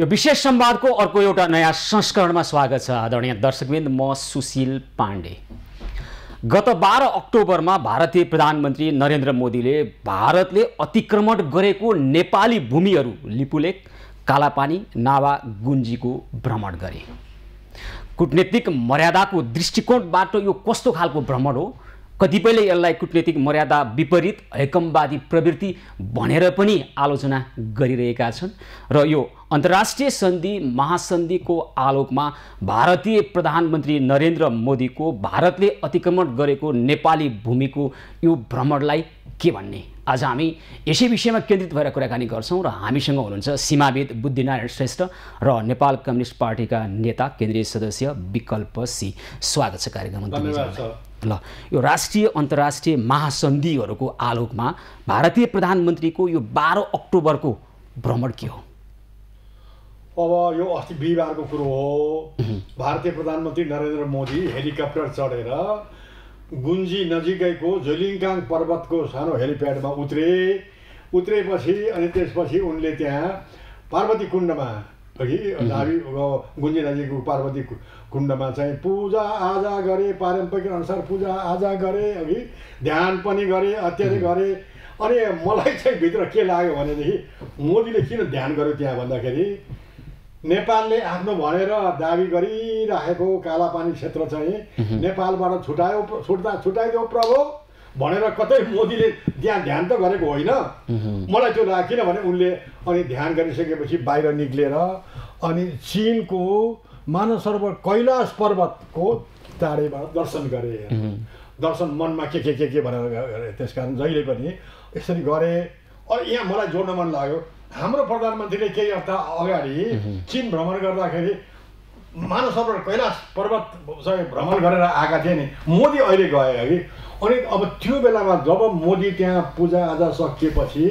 यो विशेष संवादको अर्को एउटा नयाँ संस्करणमा स्वागत छ आदरणीय दर्शकबिन्द म सुशील पाण्डे गत बाह्र अक्टोबरमा भारतीय प्रधानमन्त्री नरेन्द्र मोदीले भारतले अतिक्रमण गरेको नेपाली भूमिहरू लिपुलेक कालापानी नावा गुन्जीको भ्रमण गरे कुटनीतिक मर्यादाको दृष्टिकोणबाट यो कस्तो खालको भ्रमण हो कतिपयले यसलाई कुटनीतिक मर्यादा विपरीत हैकमवादी प्रवृत्ति भनेर पनि आलोचना गरिरहेका छन् र यो अन्तर्राष्ट्रिय सन्धि महासन्धिको आलोकमा भारतीय प्रधानमन्त्री नरेन्द्र मोदीको भारतले अतिक्रमण गरेको नेपाली भूमिको यो भ्रमणलाई के भन्ने आज हामी यसै विषयमा केन्द्रित भएर कुराकानी गर्छौँ र हामीसँग हुनुहुन्छ सीमावेद बुद्धिनारायण श्रेष्ठ र नेपाल कम्युनिस्ट पार्टीका नेता केन्द्रीय सदस्य विकल्प सिंह स्वागत छ कार्यक्रममा ल यो राष्ट्रिय अन्तर्राष्ट्रिय महासन्धिहरूको आलोकमा भारतीय प्रधानमन्त्रीको यो बाह्र अक्टोबरको भ्रमण के हो अब यो अस्ति बिहिबारको कुरो हो भारतीय प्रधानमन्त्री नरेन्द्र मोदी हेलिकप्टर चढेर गुन्जी नजिकैको झोलिङकाङ पर्वतको सानो हेलिप्याडमा उत्रे उत्रेपछि अनि त्यसपछि उनले त्यहाँ पार्वती कुण्डमा कि अन्त हामी गुन्जी पार्वती कुण्डमा चाहिँ पूजा आजा गरे पारम्परिक अनुसार पूजा आजा गरे अघि ध्यान पनि गरे अत्याधिक गरे अनि मलाई चाहिँ भित्र के लाग्यो भनेदेखि मोदीले किन ध्यान गर्यो त्यहाँ भन्दाखेरि नेपालले आफ्नो भनेर दाबी गरिराखेको कालापानी क्षेत्र चाहिँ नेपालबाट छुटायो छुट्दा छुट्याइदेऊ प्रभु भनेर कतै मोदीले त्यहाँ ध्यान त गरेको होइन मलाई त्यो लाग्यो किनभने उनले अनि ध्यान गरिसकेपछि बाहिर निक्लेर अनि चिनको मानसरोवर कैलाश पर्वतको चाँडैबाट दर्शन गरे दर्शन मनमा के के के के भनेर त्यस कारण जहिले पनि यसरी गरे अरू यहाँ मलाई जोड्न मन लाग्यो हाम्रो प्रधानमन्त्रीले केही हप्ता अगाडि चिन भ्रमण गर्दाखेरि मानव मानसरोवर कैलाश पर्वत सबै भ्रमण गरेर आएका थिए नि मोदी अहिले गए कि अनि अब त्यो बेलामा जब मोदी त्यहाँ पूजाआजा सकिएपछि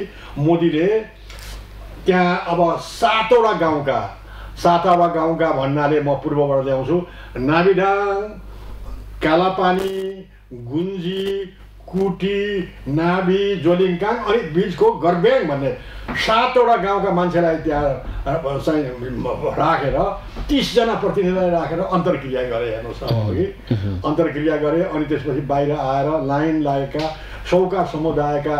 मोदीले त्यहाँ अब सातवटा गाउँका साता वा गाउँका भन्नाले म पूर्वबाट ल्याउँछु नाभिडाङ कालापानी गुन्जी कुटी नाभि जोलिङकाङ अनि बिचको गर्ब्याङ भन्ने सातवटा गाउँका मान्छेलाई त्यहाँ चाहिँ राखेर तिसजना प्रतिनिधिलाई राखेर अन्तर्क्रिया गरे हेर्नुहोस् अब अघि अन्तर्क्रिया गरे अनि त्यसपछि बाहिर आएर लाइन लागेका सौका समुदायका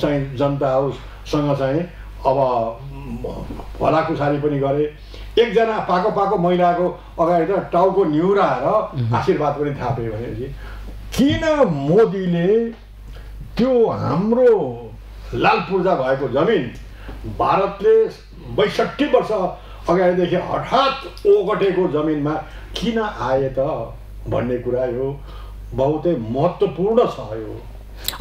चाहिँ जनताहरूसँग चाहिँ अब भलाकुसारी पनि गरे एकजना पाको पाको महिलाको अगाडि त टाउको निहुराएर आशीर्वाद पनि थाप्यो भनेपछि किन मोदीले त्यो हाम्रो लाल पूर्जा भएको जमिन भारतले बैसठी वर्ष अगाडिदेखि हठात ओगटेको जमिनमा किन आए त भन्ने कुरा यो बहुतै महत्त्वपूर्ण छ यो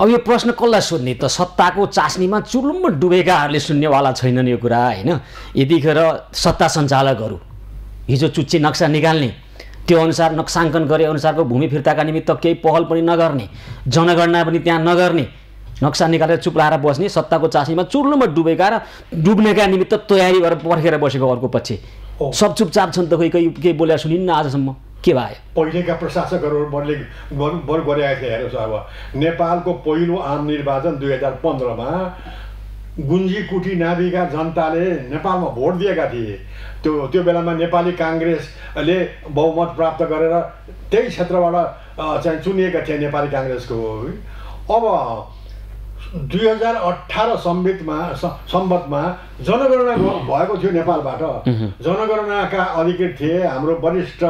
अब यो प्रश्न कसलाई सोध्ने त सत्ताको चास्नीमा चुलुम्ब डुबेकाहरूले सुन्नेवाला छैनन् यो कुरा होइन यतिखेर सत्ता सञ्चालकहरू हिजो चुच्चे नक्सा निकाल्ने त्यो अनुसार नक्साङ्कन गरे अनुसारको भूमि फिर्ताका निमित्त केही पहल पनि नगर्ने जनगणना पनि त्यहाँ नगर्ने नक्सा निकालेर चुप लाएर बस्ने सत्ताको चासीमा चुर्नुमा डुबेका र डुब्नेका निमित्त तयारी गरेर पर्खेर बसेको अर्को पछि सब चुपचाप छन् त खोइ केही केही बोलेर सुनिन्न आजसम्म के भयो पहिलेका प्रशासकहरू मैले बरु गरिरहेको थिएँ हेर्नुहोस् अब नेपालको पहिलो आम निर्वाचन दुई हजार पन्ध्रमा गुन्जीकुटी नाभिका जनताले नेपालमा भोट दिएका थिए त्यो त्यो बेलामा नेपाली काङ्ग्रेसले बहुमत प्राप्त गरेर त्यही क्षेत्रबाट चाहिँ चुनिएका थिए नेपाली काङ्ग्रेसको अब दुई हजार अठार सम्बितमा सम्बन्धमा जनगणना भएको थियो नेपालबाट जनगणनाका अधिकृत थिए हाम्रो वरिष्ठ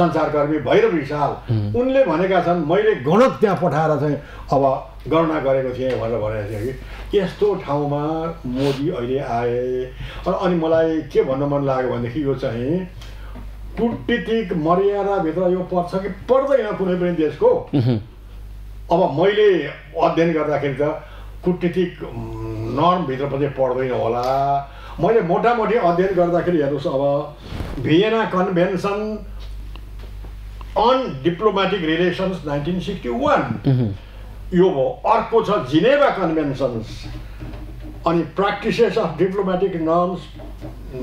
सञ्चारकर्मी भैरव विशाल उनले भनेका छन् मैले गणत त्यहाँ पठाएर चाहिँ अब गणना गरेको थिएँ भनेर भनेको थिएँ कि यस्तो ठाउँमा मोदी अहिले आए अनि मलाई के भन्न मन लाग्यो भनेदेखि यो चाहिँ कुटनीतिक मर्यादाभित्र यो पर्छ कि पर्दैन कुनै पनि देशको अब मैले अध्ययन गर्दाखेरि त कुटनीतिक नर्मभित्र पनि पर्दैन होला मैले मोटामोटी अध्ययन गर्दाखेरि हेर्नुहोस् अब Vienna convention on diplomatic relations nineteen sixty one यो भयो अर्को छ जिनेभा कन्भेन्सन्स अनि practices of diplomatic norms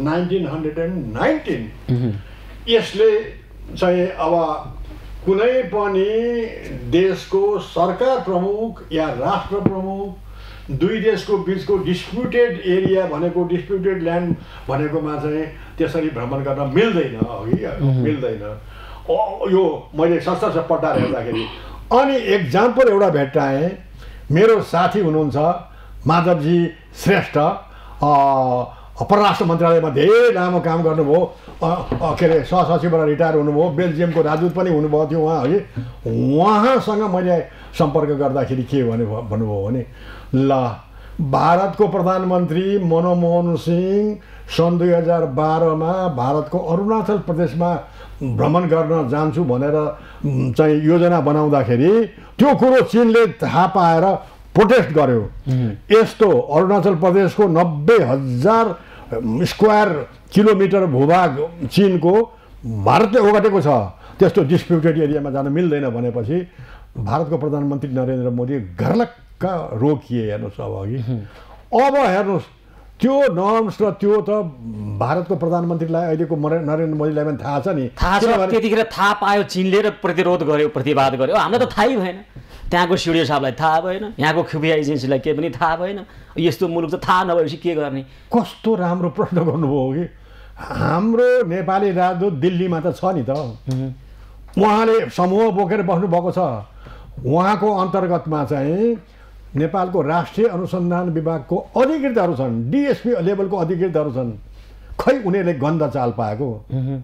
nineteen hundred and nineteen यसले चाहिँ अब कुनै पनि देशको सरकार प्रमुख या राष्ट्र प्रमुख दुई देशको बिचको डिस्प्युटेड एरिया भनेको डिस्प्युटेड ल्यान्ड भनेकोमा चाहिँ त्यसरी भ्रमण गर्न मिल्दैन अघि मिल्दैन यो मैले सशस्त्र पट्टा हेर्दाखेरि अनि एक्जाम्पल एउटा भेट्टाएँ मेरो साथी हुनुहुन्छ माधवजी श्रेष्ठ परराष्ट्र मन्त्रालयमा धेरै लामो काम गर्नुभयो के अरे सहसचिवबाट रिटायर हुनुभयो बेल्जियमको राजदूत पनि हुनुभएको थियो उहाँ है उहाँसँग मैले सम्पर्क गर्दाखेरि के भने भन्नुभयो भने ल भारतको प्रधानमन्त्री मनमोहन सिंह सन् दुई हजार बाह्रमा भारतको अरुणाचल प्रदेशमा भ्रमण गर्न जान्छु भनेर चाहिँ योजना बनाउँदाखेरि त्यो कुरो चिनले थाहा पाएर प्रोटेस्ट गर्यो यस्तो अरुणाचल प्रदेशको नब्बे हजार स्क्वायर किलोमिटर भूभाग चिनको भारतले ओगटेको छ त्यस्तो डिस्प्युटेड एरियामा जान मिल्दैन भनेपछि भारतको प्रधानमन्त्री नरेन्द्र मोदी घरलक कहाँ रोकिए हेर्नुहोस् अब अघि अब हेर्नुहोस् त्यो नर्म्स र त्यो त भारतको प्रधानमन्त्रीलाई अहिलेको नरेन्द्र मोदीलाई पनि थाहा छ नि थाहा छ त्यतिखेर थाहा पायो चिनले र प्रतिरोध गर्यो प्रतिवाद गर्यो हामीलाई त थाहै भएन त्यहाँको सिडिओ साहबलाई थाहा भएन यहाँको खुफिया एजेन्सीलाई केही पनि थाहा भएन यस्तो मुलुक त थाहा नभएपछि के गर्ने कस्तो राम्रो प्रश्न गर्नुभयो कि हाम्रो नेपाली राजदूत दिल्लीमा त छ नि त उहाँले समूह बोकेर बस्नुभएको छ उहाँको अन्तर्गतमा चाहिँ नेपालको राष्ट्रिय अनुसन्धान विभागको अधिकृतहरू छन् डिएसपी लेभलको अधिकृतहरू छन् खै उनीहरूले गन्ध चाल पाएको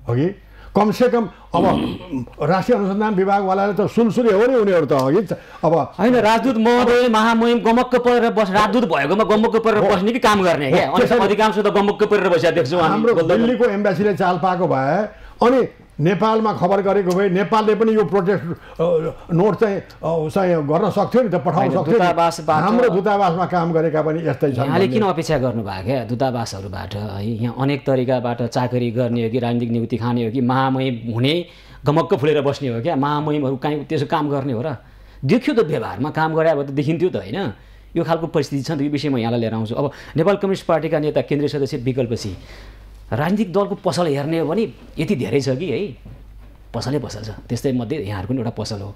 हो कि कमसेकम अब राष्ट्रिय अनुसन्धान विभागवालाले त सुनसुरी हो नि उनीहरू त अघि अब होइन राजदूत महोदय महामहिम गमक्क परेर बस राजदूत भएकोमा गमक्क परेर बस्ने कि काम गर्ने अधिकांश त गमक्क परेर बसेका देख्छौँ हाम्रो दिल्लीको एम्बेसीले चाल पाएको भए अनि नेपालमा खबर गरेको भए नेपालले पनि यो प्रोटेस्ट नोट चाहिँ चाहिँ गर्न सक्थ्यो नि त पठाउन सक्थ्यो हाम्रो दूतावासमा काम गरेका पनि यस्तै छ यहाँले किन अपेक्षा गर्नुभएको क्या दूतावासहरूबाट है यहाँ अनेक तरिकाबाट चाकरी गर्ने हो कि राजनीतिक नियुक्ति खाने हो कि महामहिम हुने गमक्क फुलेर बस्ने हो क्या महामहिमहरू कहीँ त्यसो काम गर्ने हो र देखियो त व्यवहारमा काम गरे अब त देखिन्थ्यो त होइन यो खालको परिस्थिति छ नि त यो विषयमा यहाँलाई लिएर आउँछु अब नेपाल कम्युनिस्ट पार्टीका नेता केन्द्रीय सदस्य विकल्प सिंह राजनीतिक दलको पसल हेर्ने हो भने यति धेरै छ कि है पसलै पसल छ त्यस्तै मध्ये यहाँहरूको पनि एउटा पसल हो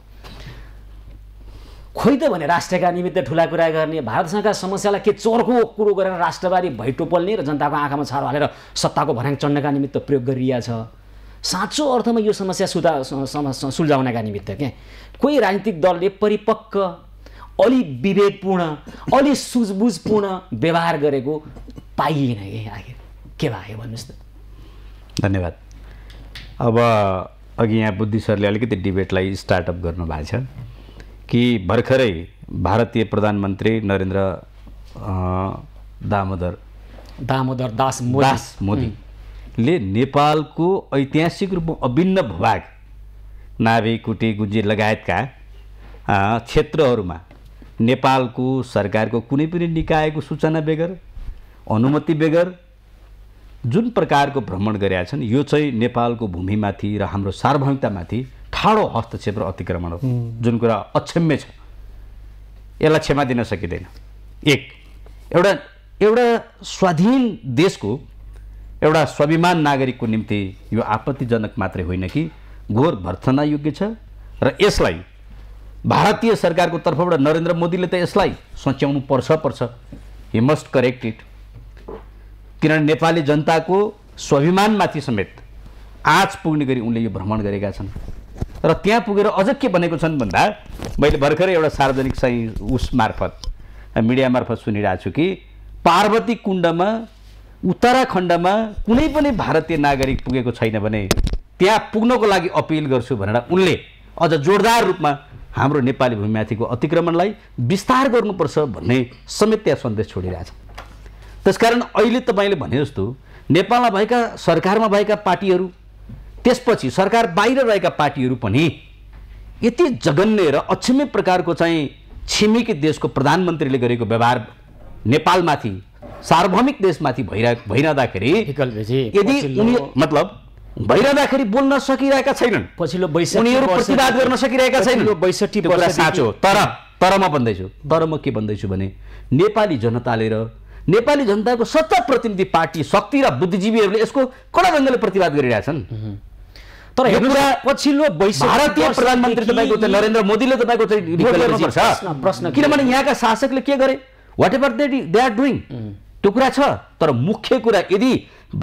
खोइ त भने राष्ट्रका निमित्त ठुला कुरा गर्ने भारतसँगका समस्यालाई के चर्को कुरो गरेर राष्ट्रवादी पल्ने र जनताको आँखामा छार हालेर सत्ताको भर्याङ चढ्नका निमित्त प्रयोग छ साँचो अर्थमा यो समस्या सुधा सुल्झाउनका निमित्त के कोही राजनीतिक दलले परिपक्व अलि विवेकपूर्ण अलि सुझबुझपूर्ण व्यवहार गरेको पाइएन कि आखिर के भयो भन्नुहोस् त धन्यवाद अब अघि यहाँ बुद्धि सरले अलिकति डिबेटलाई स्टार्टअप गर्नुभएको छ कि भर्खरै भारतीय प्रधानमन्त्री नरेन्द्र दामोदर दामोदर दास दास मोदीले नेपालको ऐतिहासिक रूपमा अभिन्न भूभाग नाभे कुटी गुन्जी लगायतका क्षेत्रहरूमा नेपालको सरकारको कुनै पनि निकायको सूचना बेगर अनुमति बेगर जुन प्रकारको भ्रमण गरेका छन् यो चाहिँ नेपालको भूमिमाथि र हाम्रो सार्वभौमिकतामाथि ठाडो हस्तक्षेप र अतिक्रमण हो जुन कुरा अक्षम्य छ यसलाई क्षमा दिन सकिँदैन एक एउटा एउटा स्वाधीन देशको एउटा स्वाभिमान नागरिकको निम्ति यो आपत्तिजनक मात्रै होइन कि घोर भर्थना योग्य छ र यसलाई भारतीय सरकारको तर्फबाट नरेन्द्र मोदीले त यसलाई सच्याउनु पर्छ पर्छ हि मस्ट करेक्ट इट किनभने नेपाली जनताको स्वाभिमानमाथि समेत आँच पुग्ने गरी उनले यो भ्रमण गरेका छन् र त्यहाँ पुगेर अझ के भनेको छन् भन्दा मैले भर्खरै एउटा सार्वजनिक चाहिँ उस मार्फत मिडिया मार्फत सुनिरहेको छु कि पार्वती कुण्डमा उत्तराखण्डमा कुनै पनि भारतीय नागरिक पुगेको छैन भने त्यहाँ पुग्नको लागि अपिल गर्छु भनेर उनले अझ जोरदार रूपमा हाम्रो नेपाली भूमिमाथिको अतिक्रमणलाई विस्तार गर्नुपर्छ भन्ने समेत त्यहाँ सन्देश छोडिरहेछ त्यसकारण अहिले तपाईँले भने जस्तो नेपालमा भएका सरकारमा भएका पार्टीहरू त्यसपछि सरकार बाहिर रहेका पार्टीहरू पनि यति जघन्य र अक्षम्य प्रकारको चाहिँ छिमेकी देशको प्रधानमन्त्रीले गरेको व्यवहार नेपालमाथि सार्वभौमिक देशमाथि भइरह भइरहँदाखेरि यदि उनी मतलब भइरहँदाखेरि बोल्न सकिरहेका छैनन् पछिल्लो उनीहरू प्रतिवाद गर्न सकिरहेका छैनन् बैसठी साँचो तर तर म भन्दैछु तर म के भन्दैछु भने नेपाली जनताले र नेपाली जनताको सच्चा प्रतिनिधि पार्टी शक्ति र बुद्धिजीवीहरूले यसको कडा ढङ्गले प्रतिवाद गरिरहेछन् तर कुरा पछिल्लो भारतीय प्रधानमन्त्री तपाईँको नरेन्द्र मोदीले तपाईँको चाहिँ प्रश्न किनभने यहाँका शासकले के गरे whatever they they are doing त्यो कुरा छ तर मुख्य कुरा यदि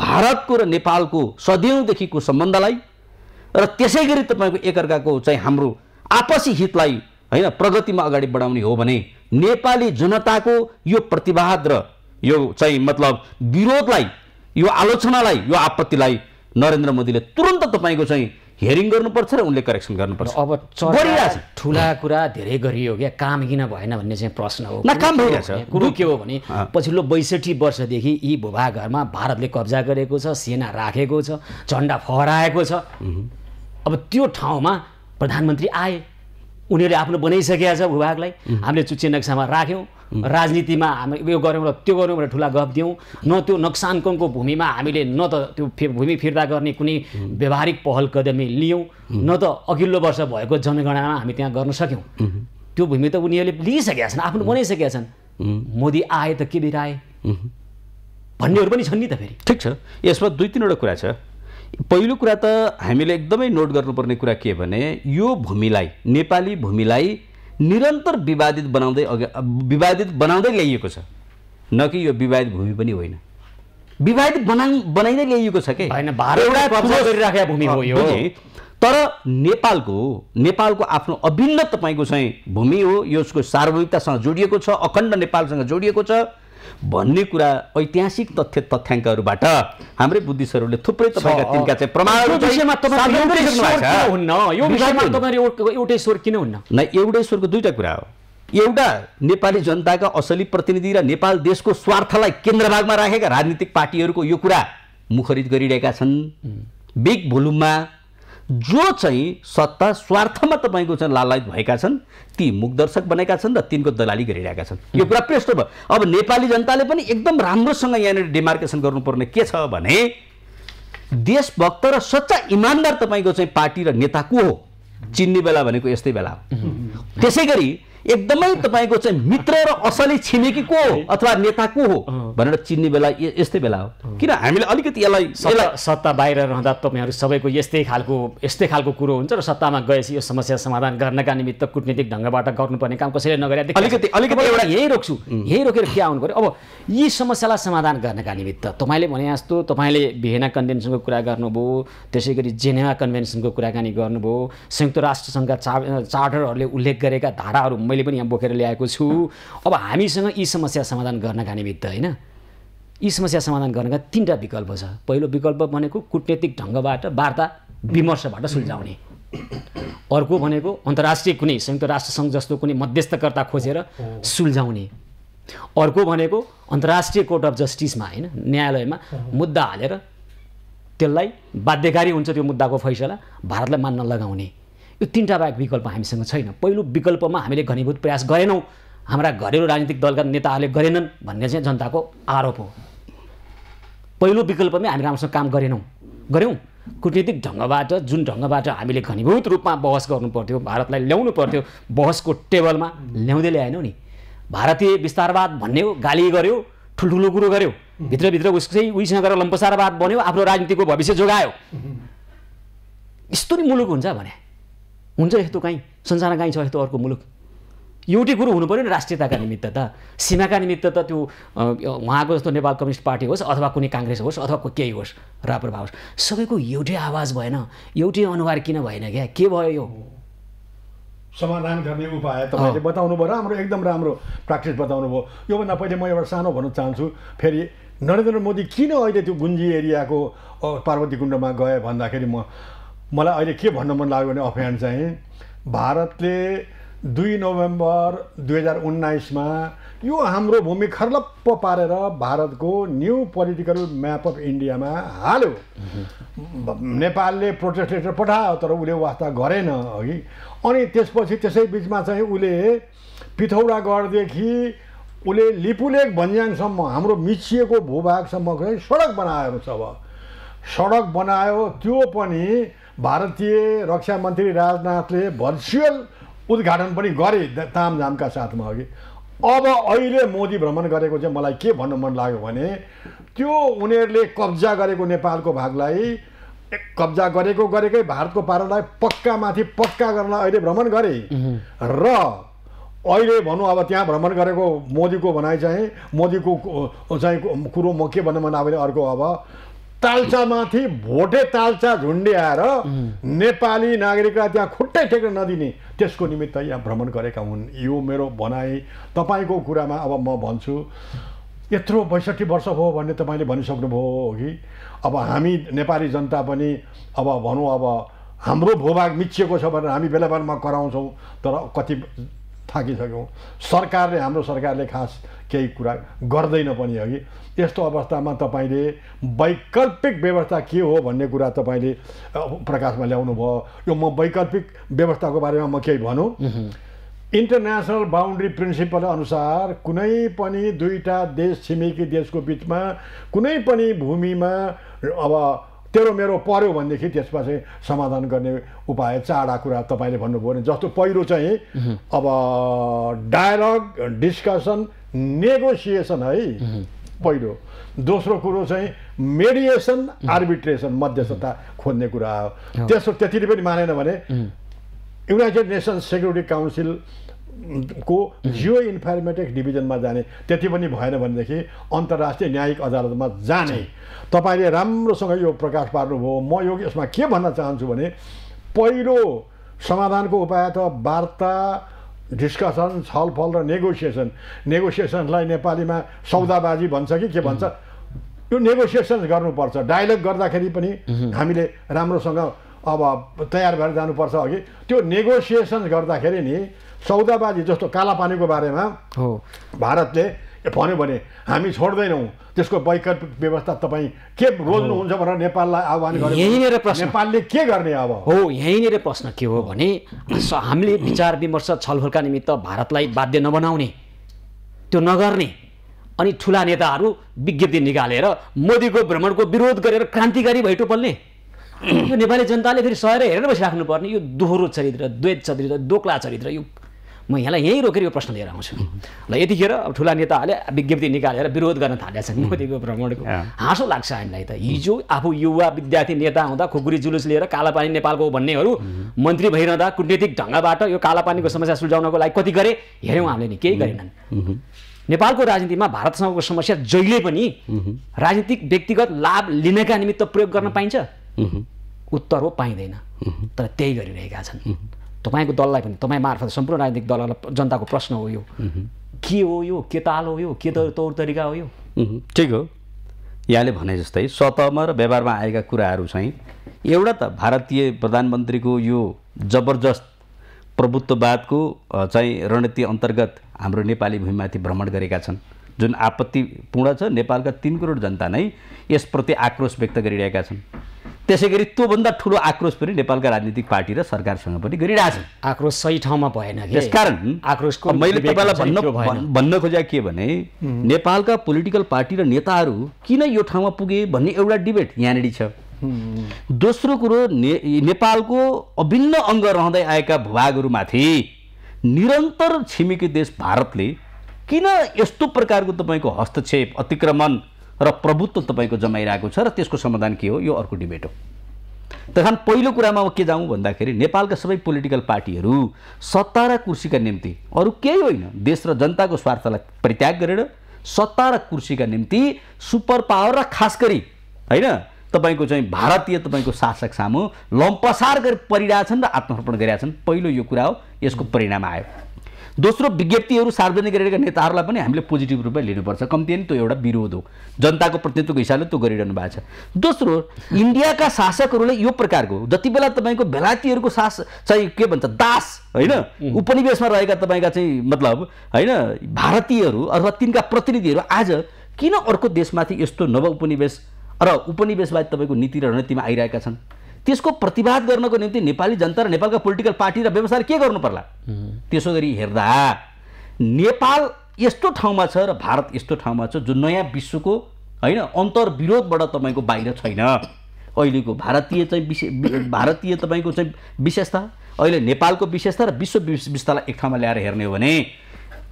भारतको र नेपालको सदियौँदेखिको सम्बन्धलाई र त्यसै गरी तपाईँको एकअर्काको चाहिँ हाम्रो आपसी हितलाई होइन प्रगतिमा अगाडि बढाउने हो भने नेपाली जनताको यो प्रतिवाद र यो चाहिँ मतलब विरोधलाई यो आलोचनालाई यो आपत्तिलाई नरेन्द्र मोदीले तुरन्त तपाईँको चाहिँ हियरिङ गर्नुपर्छ र उनले करेक्सन गर्नुपर्छ अब ठुला कुरा धेरै गरियो क्या काम किन भएन भन्ने चाहिँ प्रश्न हो न काम भइरहेछ कुरो के हो भने पछिल्लो बैसठी वर्षदेखि यी भूभागहरूमा भारतले कब्जा गरेको छ सेना राखेको छ झन्डा फहराएको छ अब त्यो ठाउँमा प्रधानमन्त्री आए उनीहरूले आफ्नो बनाइसकेका छ भूभागलाई हामीले चुच्चे नक्सामा राख्यौँ राजनीतिमा हामी यो गऱ्यौँ र त्यो गऱ्यौँ र ठुला गफ दियौँ न त्यो नक्साङ्कनको भूमिमा हामीले न त त्यो भूमि फिर्ता गर्ने कुनै व्यवहारिक पहल कदमी लियौँ न त अघिल्लो वर्ष भएको जनगणनामा हामी त्यहाँ गर्न सक्यौँ त्यो भूमि त उनीहरूले लिइसकेका छन् आफ्नो बनाइसकेका छन् मोदी आए त के बिराए भन्नेहरू पनि छन् नि त फेरि ठिक छ यसमा दुई तिनवटा कुरा छ पहिलो कुरा त हामीले एकदमै नोट गर्नुपर्ने कुरा के भने यो भूमिलाई नेपाली भूमिलाई निरन्तर विवादित बनाउँदै अघि विवादित बनाउँदै ल्याइएको छ न कि यो विवादित भूमि पनि होइन विवादित बनाइ बनाइँदै ल्याइएको छ कि तर नेपालको नेपालको आफ्नो अभिन्न तपाईँको चाहिँ भूमि हो यसको सार्वभौमिकतासँग जोडिएको छ अखण्ड नेपालसँग जोडिएको छ भन्ने कुरा ऐतिहासिक तथ्य तथ्याङ्कहरूबाट हाम्रै बुद्धिस्टहरूले थुप्रै तपाईँका तिनका चाहिँ एउटै स्वर किन हुन्न न एउटै स्वरको दुईवटा कुरा हो एउटा नेपाली जनताका असली प्रतिनिधि र नेपाल देशको स्वार्थलाई केन्द्रभागमा राखेका राजनीतिक पार्टीहरूको यो कुरा मुखरित गरिरहेका छन् बिग भोलुममा जो चाहिँ सत्ता स्वार्थमा तपाईँको चाहिँ लालायत भएका छन् ती मुखदर्शक बनेका छन् र तिनको दलाली गरिरहेका छन् यो कुरा प्रेष्ट भयो अब नेपाली जनताले पनि एकदम राम्रोसँग यहाँनिर डिमार्केसन गर्नुपर्ने के छ भने देशभक्त र सच्चा इमान्दार तपाईँको चाहिँ पार्टी र नेता को हो चिन्ने बेला भनेको यस्तै बेला हो त्यसै गरी एकदमै तपाईँको चाहिँ मित्र र असली छिमेकी को हो अथवा नेता को हो भनेर चिन्ने बेला यस्तै बेला हो किन हामीले अलिकति यसलाई सत्ता बाहिर रहँदा तपाईँहरू सबैको यस्तै खालको यस्तै खालको कुरो हुन्छ र सत्तामा गएपछि यो समस्या समाधान गर्नका निमित्त कुटनीतिक ढङ्गबाट गर्नुपर्ने काम कसैले नगरे अलिकति अलिकति एउटा यही रोक्छु यही रोकेर के आउनु पऱ्यो अब यी समस्यालाई समाधान गर्नका निमित्त तपाईँले भने जस्तो तपाईँले भिएना कन्भेन्सनको कुरा गर्नुभयो त्यसै गरी जेनेवा कन्भेन्सनको कुराकानी गर्नुभयो संयुक्त राष्ट्रसङ्घका चा चार्टरहरूले उल्लेख गरेका धाराहरू मैले पनि यहाँ बोकेर ल्याएको छु अब हामीसँग यी समस्या समाधान गर्नका निमित्त होइन यी समस्या समाधान गर्नका तिनवटा विकल्प छ पहिलो विकल्प भनेको कुटनैतिक ढङ्गबाट वार्ता विमर्शबाट सुल्झाउने अर्को भनेको अन्तर्राष्ट्रिय कुनै संयुक्त राष्ट्रसङ्घ जस्तो कुनै मध्यस्थकर्ता खोजेर सुल्झाउने अर्को भनेको अन्तर्राष्ट्रिय कोर्ट अफ जस्टिसमा होइन न्यायालयमा मुद्दा हालेर त्यसलाई बाध्यकारी हुन्छ त्यो मुद्दाको फैसला भारतलाई मान्न लगाउने यो तिनवटा बाहेक विकल्प हामीसँग छैन पहिलो विकल्पमा हामीले घनीभूत प्रयास गरेनौँ हाम्रा घरेलु राजनीतिक दलका नेताहरूले गरेनन् भन्ने चाहिँ जनताको आरोप हो पहिलो विकल्पमै हामी राम्रोसँग काम गरेनौँ गऱ्यौँ कुटनीतिक ढङ्गबाट जुन ढङ्गबाट हामीले घनीभूत रूपमा बहस गर्नु पर्थ्यो भारतलाई ल्याउनु पर्थ्यो बहसको टेबलमा ल्याउँदै ल्याएनौँ नि भारतीय विस्तारवाद भन्ने हो गाली गऱ्यो ठुल्ठुलो कुरो गऱ्यो भित्रभित्र उसकै उहीसँग गएर लम्पसारवाद बन्यो आफ्नो राजनीतिको भविष्य जोगायो यस्तो नै मुलुक हुन्छ भने हुन्छ यस्तो कहीँ संसार कहीँ छ यस्तो अर्को मुलुक एउटै कुरो हुनु पऱ्यो नि राष्ट्रियताका निमित्त त सीमाका निमित्त त त्यो उहाँको जस्तो नेपाल कम्युनिस्ट पार्टी होस् अथवा कुनै काङ्ग्रेस होस् अथवा केही होस् राप्रभा होस् सबैको एउटै आवाज भएन एउटै अनुहार किन भएन क्या के भयो यो समाधान गर्ने उपाय तपाईँले बताउनु भयो राम्रो एकदम राम्रो प्र्याक्टिस बताउनु भयो योभन्दा पहिले म एउटा सानो भन्न चाहन्छु फेरि नरेन्द्र मोदी किन अहिले त्यो गुन्जी एरियाको पार्वती कुण्डमा गएँ भन्दाखेरि म मलाई अहिले के भन्न मन लाग्यो भने अभियान चाहिँ भारतले दुई नोभेम्बर दुई हजार उन्नाइसमा यो हाम्रो भूमि खर्लप्प पारेर भारतको न्यू पोलिटिकल म्याप अफ इन्डियामा हाल्यो नेपालले प्रोटेस्ट लेटर पठायो तर उसले वास्ता गरेन अघि अनि त्यसपछि त्यसै बिचमा चाहिँ उसले पिथौरागढदेखि उसले लिपुलेक भन्ज्याङसम्म हाम्रो मिचिएको भूभागसम्म चाहिँ सडक बनाएको छ अब सडक बनायो त्यो पनि भारतीय रक्षा मन्त्री राजनाथले भर्चुअल उद्घाटन पनि गरे तामझामका साथमा अघि अब अहिले मोदी भ्रमण गरेको चाहिँ मलाई के भन्नु मन लाग्यो भने त्यो उनीहरूले कब्जा गरेको नेपालको भागलाई कब्जा गरेको गरेकै भारतको पारालाई पक्का माथि पक्का गर्न अहिले भ्रमण गरे र अहिले भनौँ अब त्यहाँ भ्रमण गरेको मोदीको भनाइ चाहिँ मोदीको चाहिँ कुरो म के भन्नु मन अब अर्को अब तालचामाथि भोटे तालचा झुन्डे आएर नेपाली नागरिकलाई त्यहाँ खुट्टै टेक्न नदिने त्यसको निमित्त यहाँ भ्रमण गरेका हुन् यो मेरो भनाइ तपाईँको कुरामा अब म भन्छु यत्रो बैसठी वर्ष भयो भन्ने तपाईँले भनिसक्नुभयो हो कि अब हामी नेपाली जनता पनि अब भनौँ अब हाम्रो भूभाग मिचिएको छ भनेर हामी बेला बेलामा कराउँछौँ तर कति थाकिसक्यौँ सरकारले हाम्रो सरकारले खास केही कुरा गर्दैन पनि अघि यस्तो अवस्थामा तपाईँले वैकल्पिक व्यवस्था के हो भन्ने कुरा तपाईँले प्रकाशमा ल्याउनु भयो यो म वैकल्पिक व्यवस्थाको बारेमा म केही भनौँ इन्टरनेसनल बााउन्ड्री प्रिन्सिपल अनुसार कुनै पनि दुईवटा देश छिमेकी देशको बिचमा कुनै पनि भूमिमा अब तेरो मेरो पर्यो भनेदेखि त्यसमा चाहिँ समाधान गर्ने उपाय चाडा कुरा तपाईँले भन्नुभयो भने जस्तो पहिरो चाहिँ अब डायलग डिस्कसन नेगोसिएसन है पहिलो दोस्रो कुरो चाहिँ मेडिएसन आर्बिट्रेसन मध्यस्थता खोज्ने कुरा हो त्यसो त्यतिले पनि मानेन भने युनाइटेड नेसन्स सेक्युरिटी काउन्सिल को जियो इन्फर्मेटिक्स डिभिजनमा जाने त्यति पनि भएन भनेदेखि अन्तर्राष्ट्रिय न्यायिक अदालतमा जाने तपाईँले राम्रोसँग यो प्रकाश पार्नुभयो म यो यसमा के भन्न चाहन्छु भने पहिलो समाधानको उपाय त वार्ता डिस्कसन छलफल र नेगोसिएसन नेगोसिएसनलाई नेपालीमा सौदाबाजी भन्छ कि के भन्छ यो नेगोसिएसन गर्नुपर्छ डायलग गर्दाखेरि पनि हामीले राम्रोसँग अब तयार भएर जानुपर्छ अघि त्यो नेगोसिएसन गर्दाखेरि नि सौदाबाजी जस्तो कालापानीको बारेमा हो भारतले भन्यो भने हामी छोड्दैनौँ त्यसको बैकट व्यवस्था तपाईँ के रोज्नुहुन्छ भनेर नेपाललाई आह्वान यहीँनिर प्रश्न नेपालले के गर्ने अब हो यहीँनिर प्रश्न के हो भने हामीले विचार विमर्श छलफलका निमित्त भारतलाई बाध्य नबनाउने त्यो नगर्ने अनि ठुला नेताहरू विज्ञप्ति निकालेर मोदीको भ्रमणको विरोध गरेर क्रान्तिकारी भइटो पल्ने यो नेपाली जनताले फेरि सहेर हेरेर बसिराख्नुपर्ने यो दोहोरो चरित्र द्वैत चरित्र दोक्ला चरित्र यो म यहाँलाई यहीँ रोकेर यो प्रश्न लिएर आउँछु ल यतिखेर अब ठुला नेताहरूले विज्ञप्ति निकालेर विरोध गर्न थालेका छन् मोदीको भ्रमणको हाँसो लाग्छ हामीलाई त हिजो आफू युवा विद्यार्थी नेता हुँदा खुकुरी जुलुस लिएर कालापानी नेपालको भन्नेहरू मन्त्री भइरहँदा कुटनीतिक ढङ्गबाट यो कालापानीको समस्या सुल्झाउनको लागि कति गरे हेऱ्यौँ हामीले नि केही गरेनन् नेपालको राजनीतिमा भारतसँगको समस्या जहिले पनि राजनीतिक व्यक्तिगत लाभ लिनका निमित्त प्रयोग गर्न पाइन्छ उत्तर हो पाइँदैन तर त्यही गरिरहेका छन् तपाईँको दललाई पनि तपाईँ मार्फत सम्पूर्ण राजनीतिक दललाई जनताको प्रश्न हो यो के हो यो के ताल हो यो के तौर तरिका हो यो ठिक हो यहाँले भने जस्तै सतहमा र व्यवहारमा आएका कुराहरू चाहिँ एउटा त भारतीय प्रधानमन्त्रीको यो जबरजस्त प्रभुत्ववादको चाहिँ रणनीति अन्तर्गत हाम्रो नेपाली भूमिमाथि भ्रमण गरेका छन् जुन आपत्तिपूर्ण छ नेपालका तिन करोड जनता नै यसप्रति आक्रोश व्यक्त गरिरहेका छन् त्यसै गरी त्योभन्दा ठुलो आक्रोश पनि नेपालका राजनीतिक पार्टी र सरकारसँग पनि गरिरहेछ आक्रोश सही ठाउँमा भएन त्यसकारण आक्रोशको मैले तपाईँलाई भन्न भन्न खोजेको के भने नेपालका पोलिटिकल पार्टी र नेताहरू किन यो ठाउँमा पुगे भन्ने एउटा डिबेट यहाँनिर छ दोस्रो कुरो नेपालको अभिन्न अङ्ग रहँदै आएका भूभागहरूमाथि निरन्तर छिमेकी देश भारतले किन यस्तो प्रकारको तपाईँको हस्तक्षेप अतिक्रमण र प्रभुत्व तपाईँको जमाइरहेको छ र त्यसको समाधान के हो यो अर्को डिबेट हो कारण पहिलो कुरामा म के जाउँ भन्दाखेरि नेपालका सबै पोलिटिकल पार्टीहरू सत्ता र कुर्सीका निम्ति अरू केही होइन देश र जनताको स्वार्थलाई परित्याग गरेर सत्ता र कुर्सीका निम्ति सुपर पावर र खास गरी होइन तपाईँको चाहिँ भारतीय तपाईँको शासक सामु लम्पसार गरी परिरहेछन् र आत्मसमर्पण गरिरहेछन् पहिलो यो कुरा हो यसको परिणाम आयो दोस्रो विज्ञप्तिहरू सार्वजनिक गरेका नेताहरूलाई पनि हामीले पोजिटिभ रूपमा लिनुपर्छ कम्ती नै त्यो एउटा विरोध हो जनताको प्रतिनिधित्वको हिसाबले त्यो गरिरहनु भएको छ दोस्रो इन्डियाका शासकहरूले यो प्रकारको जति बेला तपाईँको बेलायतीहरूको शास चाहिँ के भन्छ दास होइन उपनिवेशमा रहेका तपाईँका चाहिँ मतलब होइन भारतीयहरू अथवा तिनका प्रतिनिधिहरू आज किन अर्को देशमाथि यस्तो नव उपनिवेश र उपनिवेशवादी तपाईँको नीति र रणनीतिमा आइरहेका छन् त्यसको प्रतिवाद गर्नको निम्ति नेपाली जनता र नेपालका पोलिटिकल पार्टी र व्यवसाय के गर्नु पर्ला त्यसो गरी हेर्दा नेपाल यस्तो ठाउँमा छ र भारत यस्तो ठाउँमा छ जुन नयाँ विश्वको होइन अन्तर्विरोधबाट तपाईँको बाहिर छैन अहिलेको भारतीय चाहिँ विशेष भारतीय तपाईँको चाहिँ विशेषता अहिले नेपालको विशेषता र विश्व विशेषतालाई एक ठाउँमा ल्याएर हेर्ने हो भने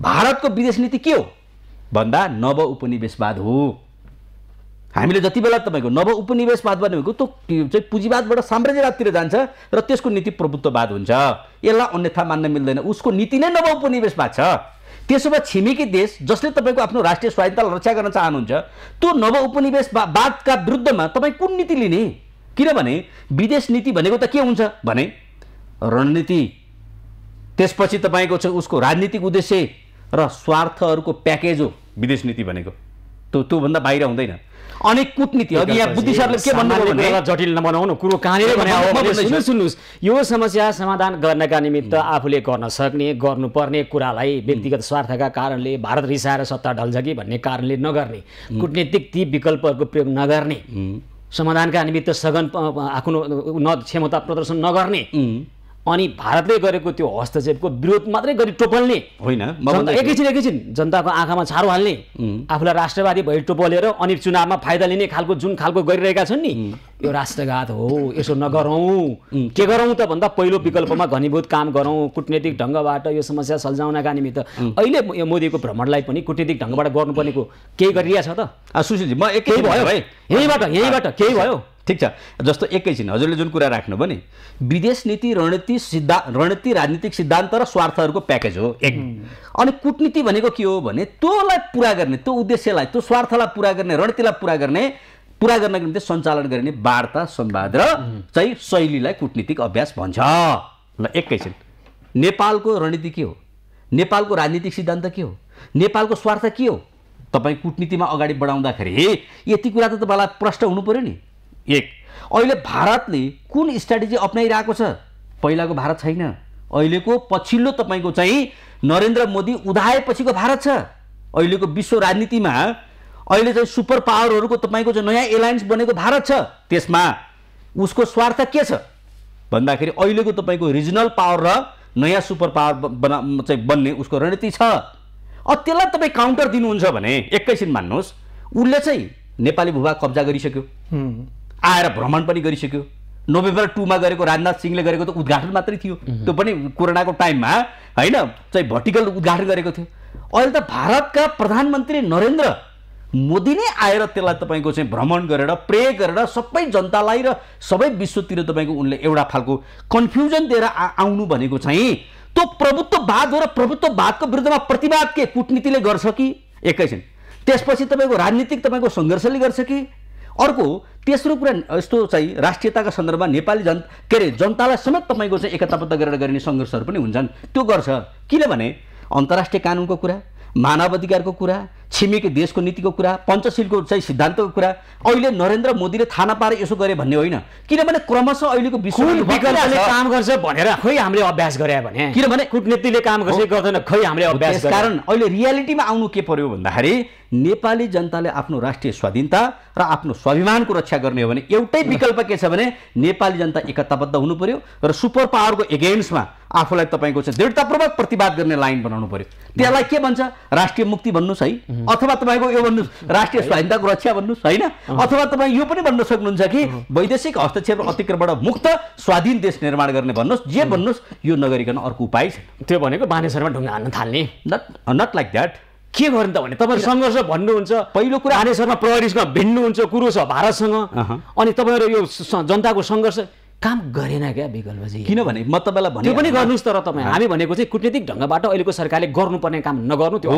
भारतको विदेश नीति के हो भन्दा नव उपनिवेशवाद हो हामीले जति बेला तपाईँको नव उपनिवेशवाद भन्ने भनेको त्यो चाहिँ पुँजीवादबाट साम्राज्यवादतिर जान्छ र त्यसको नीति प्रभुत्ववाद हुन्छ यसलाई अन्यथा मान्न मिल्दैन उसको नीति नै नव उपनिवेशवाद छ त्यसो भए छिमेकी देश जसले तपाईँको आफ्नो राष्ट्रिय स्वाधीनतालाई रक्षा गर्न चाहनुहुन्छ त्यो नव उपनिवेशवादका विरुद्धमा तपाईँ कुन नीति लिने किनभने विदेश नीति भनेको त के हुन्छ भने रणनीति त्यसपछि तपाईँको चाहिँ उसको राजनीतिक उद्देश्य र स्वार्थहरूको प्याकेज हो विदेश नीति भनेको त्यो त्योभन्दा बाहिर हुँदैन अनेक कुटनीतिहरू यहाँ बुद्धिसारले के भन्नु जटिल नबनाउनु कुरो कहाँनिर सुन्नुहोस् यो समस्या समाधान गर्नका निमित्त आफूले गर्न सक्ने गर्नुपर्ने कुरालाई व्यक्तिगत स्वार्थका कारणले भारत रिसाएर सत्ता ढल्छ कि भन्ने कारणले नगर्ने कुटनीतिक ती विकल्पहरूको प्रयोग नगर्ने समाधानका निमित्त सघन आफ्नो न क्षमता प्रदर्शन नगर्ने अनि भारतले गरेको त्यो हस्तक्षेपको विरोध मात्रै गरी टोपल्ने होइन एकैछिन एकैछिन जनताको आँखामा छारो हाल्ने आफूलाई राष्ट्रवादी भए टोपलेर अनि चुनावमा फाइदा लिने खालको जुन खालको गरिरहेका छन् नि यो राष्ट्रघात हो यसो नगरौँ के गरौँ त भन्दा पहिलो विकल्पमा घनीभूत काम गरौँ कुटनीतिक ढङ्गबाट यो समस्या सल्झाउनका निमित्त अहिले यो मोदीको भ्रमणलाई पनि कुटनीतिक ढङ्गबाट गर्नुपर्नेको केही गरिरहेछ त सुशीलजी म एकै भयो है यहीँबाट यहीँबाट केही भयो ठिक छ जस्तो एकैछिन हजुरले जुन कुरा राख्नुभयो नि विदेश नीति रणनीति सिद्धा रणनीति राजनीतिक सिद्धान्त र स्वार्थहरूको प्याकेज हो एक अनि कुटनीति भनेको के हो भने त्योलाई पुरा गर्ने त्यो उद्देश्यलाई त्यो स्वार्थलाई पुरा गर्ने रणनीतिलाई पुरा गर्ने पुरा गर्नको निम्ति सञ्चालन गरिने वार्ता संवाद र चाहिँ शैलीलाई कुटनीतिक अभ्यास भन्छ ल एकैछिन नेपालको रणनीति के हो नेपालको राजनीतिक सिद्धान्त के हो नेपालको स्वार्थ के हो तपाईँ कुटनीतिमा अगाडि बढाउँदाखेरि यति कुरा त तपाईँलाई प्रष्ट हुनु पऱ्यो नि एक अहिले भारतले कुन स्ट्राटेजी अप्नाइरहेको छ पहिलाको भारत छैन अहिलेको पछिल्लो तपाईँको चाहिँ नरेन्द्र मोदी उदाएपछिको भारत छ अहिलेको विश्व राजनीतिमा अहिले चाहिँ सुपर पावरहरूको तपाईँको चाहिँ नयाँ एलायन्स बनेको भारत छ त्यसमा उसको स्वार्थ के छ भन्दाखेरि अहिलेको तपाईँको रिजनल पावर र नयाँ सुपर पावर बना चाहिँ बन्ने उसको रणनीति छ अब त्यसलाई तपाईँ काउन्टर दिनुहुन्छ भने एकैछिन मान्नुहोस् उसले चाहिँ नेपाली भूभाग कब्जा गरिसक्यो आएर भ्रमण पनि गरिसक्यो नोभेम्बर टूमा गरेको राजनाथ सिंहले गरेको त उद्घाटन मात्रै थियो त्यो पनि कोरोनाको टाइममा होइन चाहिँ भर्टिकल उद्घाटन गरेको थियो अहिले त भारतका प्रधानमन्त्री नरेन्द्र मोदी नै आएर त्यसलाई तपाईँको चाहिँ भ्रमण गरेर प्रे गरेर सबै जनतालाई र सबै विश्वतिर तपाईँको उनले एउटा खालको कन्फ्युजन दिएर आउनु भनेको चाहिँ त्यो प्रभुत्ववाद हो र प्रभुत्ववादको विरुद्धमा प्रतिवाद के कुटनीतिले गर्छ कि एकैछिन त्यसपछि तपाईँको राजनीतिक तपाईँको सङ्घर्षले गर्छ कि अर्को तेस्रो कुरा यस्तो चाहिँ राष्ट्रियताका सन्दर्भमा नेपाली जन के अरे जनतालाई समेत तपाईँको चाहिँ एकताबद्ध गरेर गरिने सङ्घर्षहरू पनि हुन्छन् त्यो गर्छ किनभने अन्तर्राष्ट्रिय कानुनको कुरा मानव अधिकारको कुरा छिमेकी देशको नीतिको कुरा पञ्चशीलको चाहिँ सिद्धान्तको कुरा अहिले नरेन्द्र मोदीले थाना पारे यसो गरे भन्ने होइन किनभने क्रमशः अहिलेको विश्वले काम गर्छ भनेर खोइ हामीले अभ्यास गरे भने किनभने कुटनीतिले काम गर्छ गर्दैन खै हामीले अभ्यास कारण अहिले रियालिटीमा आउनु के पर्यो भन्दाखेरि नेपाली जनताले आफ्नो राष्ट्रिय स्वाधीनता र आफ्नो स्वाभिमानको रक्षा गर्ने हो भने एउटै विकल्प के छ भने नेपाली जनता एकताबद्ध हुनु पर्यो र सुपर पावरको एगेन्स्टमा आफूलाई तपाईँको चाहिँ दृढतापूर्वक प्रतिवाद गर्ने लाइन बनाउनु पर्यो त्यसलाई के भन्छ राष्ट्रिय मुक्ति भन्नुहोस् है अथवा तपाईँको यो भन्नुहोस् राष्ट्रिय स्वाधीनताको रक्षा भन्नुहोस् होइन अथवा तपाईँ यो पनि भन्न सक्नुहुन्छ कि वैदेशिक हस्तक्षेप अतिक्रमणबाट मुक्त स्वाधीन देश निर्माण गर्ने भन्नुहोस् जे भन्नुहोस् यो नगरिकन अर्को उपाय छ त्यो भनेको बानेश्वरमा ढुङ्गा हान्न थाल्ने नट नट लाइक द्याट के गर्ने त भने तपाईँ सङ्घर्ष भन्नुहुन्छ पहिलो कुरा हानेसरमा प्रहरीसँग भिन्नुहुन्छ कुरो छ भारतसँग अनि तपाईँहरू यो जनताको सङ्घर्ष काम गरेन क्या विकल्पजी किनभने म तपाईँलाई भने त्यो पनि गर्नुहोस् तर तपाईँ हामी भनेको चाहिँ कुटनीतिक ढङ्गबाट अहिलेको सरकारले गर्नुपर्ने काम नगर्नु त्यो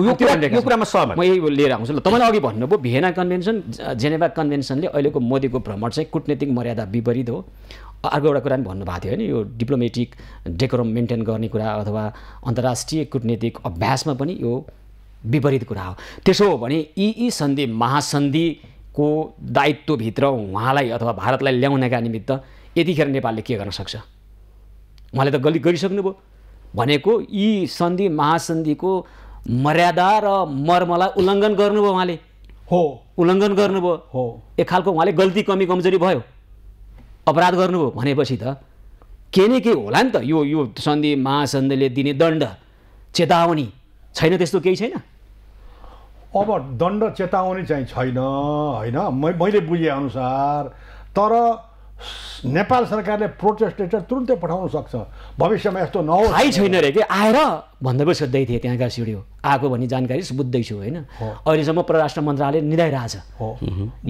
यो कुरामा सहमत म यही लिएर आउँछु ल तपाईँले अघि भन्नुभयो भिएना कन्भेन्सन जेनेभा कन्भेन्सनले अहिलेको मोदीको भ्रमण चाहिँ कुटनीतिक मर्यादा विपरीत हो अर्को एउटा कुरा पनि भन्नुभएको थियो होइन यो डिप्लोमेटिक डेकोरम मेन्टेन गर्ने कुरा अथवा अन्तर्राष्ट्रिय कुटनीतिक अभ्यासमा पनि यो विपरीत कुरा हो त्यसो हो भने यी यी सन्धि महासन्धिको दायित्वभित्र उहाँलाई अथवा भारतलाई ल्याउनका निमित्त यतिखेर नेपालले के गर्न सक्छ उहाँले त गल्ती गरिसक्नुभयो भनेको यी सन्धि महासन्धिको मर्यादा र मर्मलाई उल्लङ्घन गर्नुभयो उहाँले हो उल्लङ्घन गर्नुभयो हो एक खालको उहाँले गल्ती कमी कमजोरी भयो अपराध गर्नुभयो भनेपछि त के न के होला नि त यो यो सन्धि महासन्धिले दिने दण्ड चेतावनी छैन त्यस्तो केही छैन अब दण्ड चेतावनी चाहिँ छैन होइन मैले बुझेअनुसार तर नेपाल सरकारले प्रोटेस्ट लेटर तुरुन्तै पठाउन सक्छ भविष्यमा यस्तो नहोस् थाहै छैन रे कि आएर भन्दै पनि सोध्दै थिएँ त्यहाँका सिडियो आएको भन्ने जानकारी बुझ्दैछु होइन अहिलेसम्म परराष्ट्र मन्त्रालय निधाइरहेछ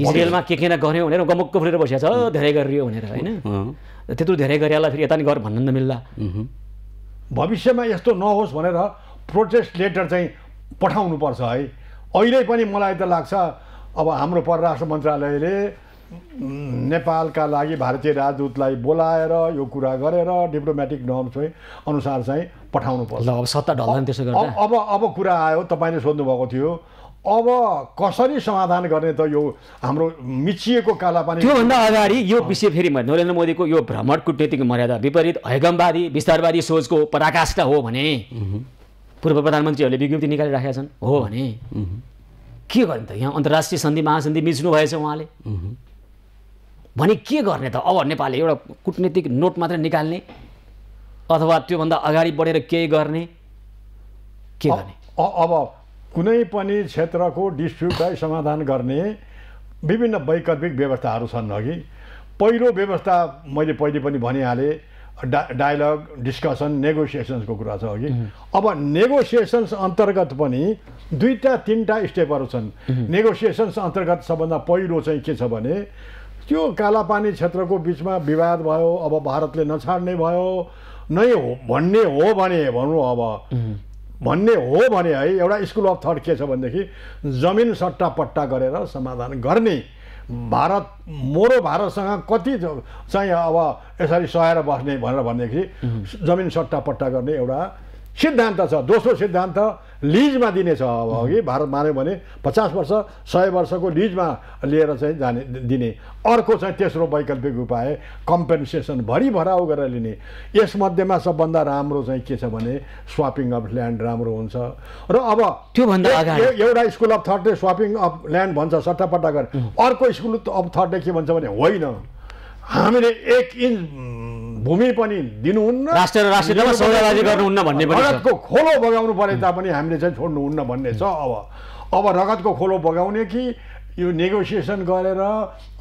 इजरायलमा के के न गऱ्यो भनेर गमक्क फुलेर बसिया छ धेरै गरियो भनेर होइन त्यत्रो धेरै होला फेरि यता नि गर भन्न नमिल्ला भविष्यमा यस्तो नहोस् भनेर प्रोटेस्ट लेटर चाहिँ पठाउनुपर्छ है अहिले पनि मलाई त लाग्छ अब हाम्रो परराष्ट्र मन्त्रालयले नेपालका लागि भारतीय राजदूतलाई बोलाएर यो कुरा गरेर डिप्लोमेटिक चाहिँ अनुसार चाहिँ पठाउनु पर्छ अब सत्ता ढल्दैन त्यसो गर्दा अब अब कुरा आयो तपाईँले सोध्नुभएको थियो अब कसरी समाधान गर्ने त यो हाम्रो मिचिएको कालापानी त्योभन्दा अगाडि यो विषय फेरि नरेन्द्र मोदीको यो भ्रमण कुटनीतिको मर्यादा विपरीत हैगमवादी विस्तारवादी सोचको पराकाष्ठा हो भने पूर्व प्रधानमन्त्रीहरूले विज्ञप्ति निकालिराखेका छन् हो भने के गर्ने त यहाँ अन्तर्राष्ट्रिय सन्धि महासन्धि मिच्नु भएछ उहाँले भने के गर्ने त अब नेपालले एउटा कुटनीतिक नोट मात्र निकाल्ने अथवा त्योभन्दा अगाडि बढेर केही गर्ने के गर्ने अब कुनै पनि क्षेत्रको डिस्प्युटलाई समाधान गर्ने विभिन्न वैकल्पिक व्यवस्थाहरू छन् अघि पहिलो व्यवस्था मैले पहिले पनि भनिहालेँ डा डायलग डिस्कसन नेगोसिएसन्सको कुरा छ अघि अब नेगोसिएसन्स अन्तर्गत पनि दुईवटा तिनवटा स्टेपहरू छन् नेगोसिएसन्स अन्तर्गत सबभन्दा पहिलो चाहिँ के छ भने त्यो कालापानी क्षेत्रको बिचमा विवाद भयो अब भारतले नछाड्ने भयो नै हो भन्ने हो भने भनौँ अब भन्ने हो भने है एउटा स्कुल अफ थट के छ भनेदेखि जमिन सट्टा पट्टा गरेर समाधान गर्ने भारत मोरो भारतसँग कति चाहिँ अब यसरी सहेर बस्ने भनेर भनेदेखि जमिन सट्टापट्टा गर्ने एउटा सिद्धान्त छ दोस्रो सिद्धान्त लिजमा दिनेछ अब अघि भारत मान्यो भने पचास वर्ष सय वर्षको लिजमा लिएर चाहिँ जाने दिने अर्को चाहिँ तेस्रो वैकल्पिक उपाय कम्पेन्सेसन भरिभराउ गरेर लिने यसमध्येमा सबभन्दा राम्रो चाहिँ के छ भने स्वापिङ अफ ल्यान्ड राम्रो हुन्छ र अब त्योभन्दा एउटा स्कुल अफ थर्डले स्वापिङ अफ ल्यान्ड भन्छ सट्टापट्टा गरेर अर्को स्कुल अफ थर्डले के भन्छ भने होइन हामीले एक इन्च भूमि पनि दिनुहुन्न राष्ट्र राष्ट्रियतामा सौदाबाजी गर्नुहुन्न भन्ने रगतको खोलो बगाउनु परे तापनि हामीले चाहिँ छोड्नुहुन्न भन्ने छ अब अब रगतको खोलो बगाउने कि यो नेगोसिएसन गरेर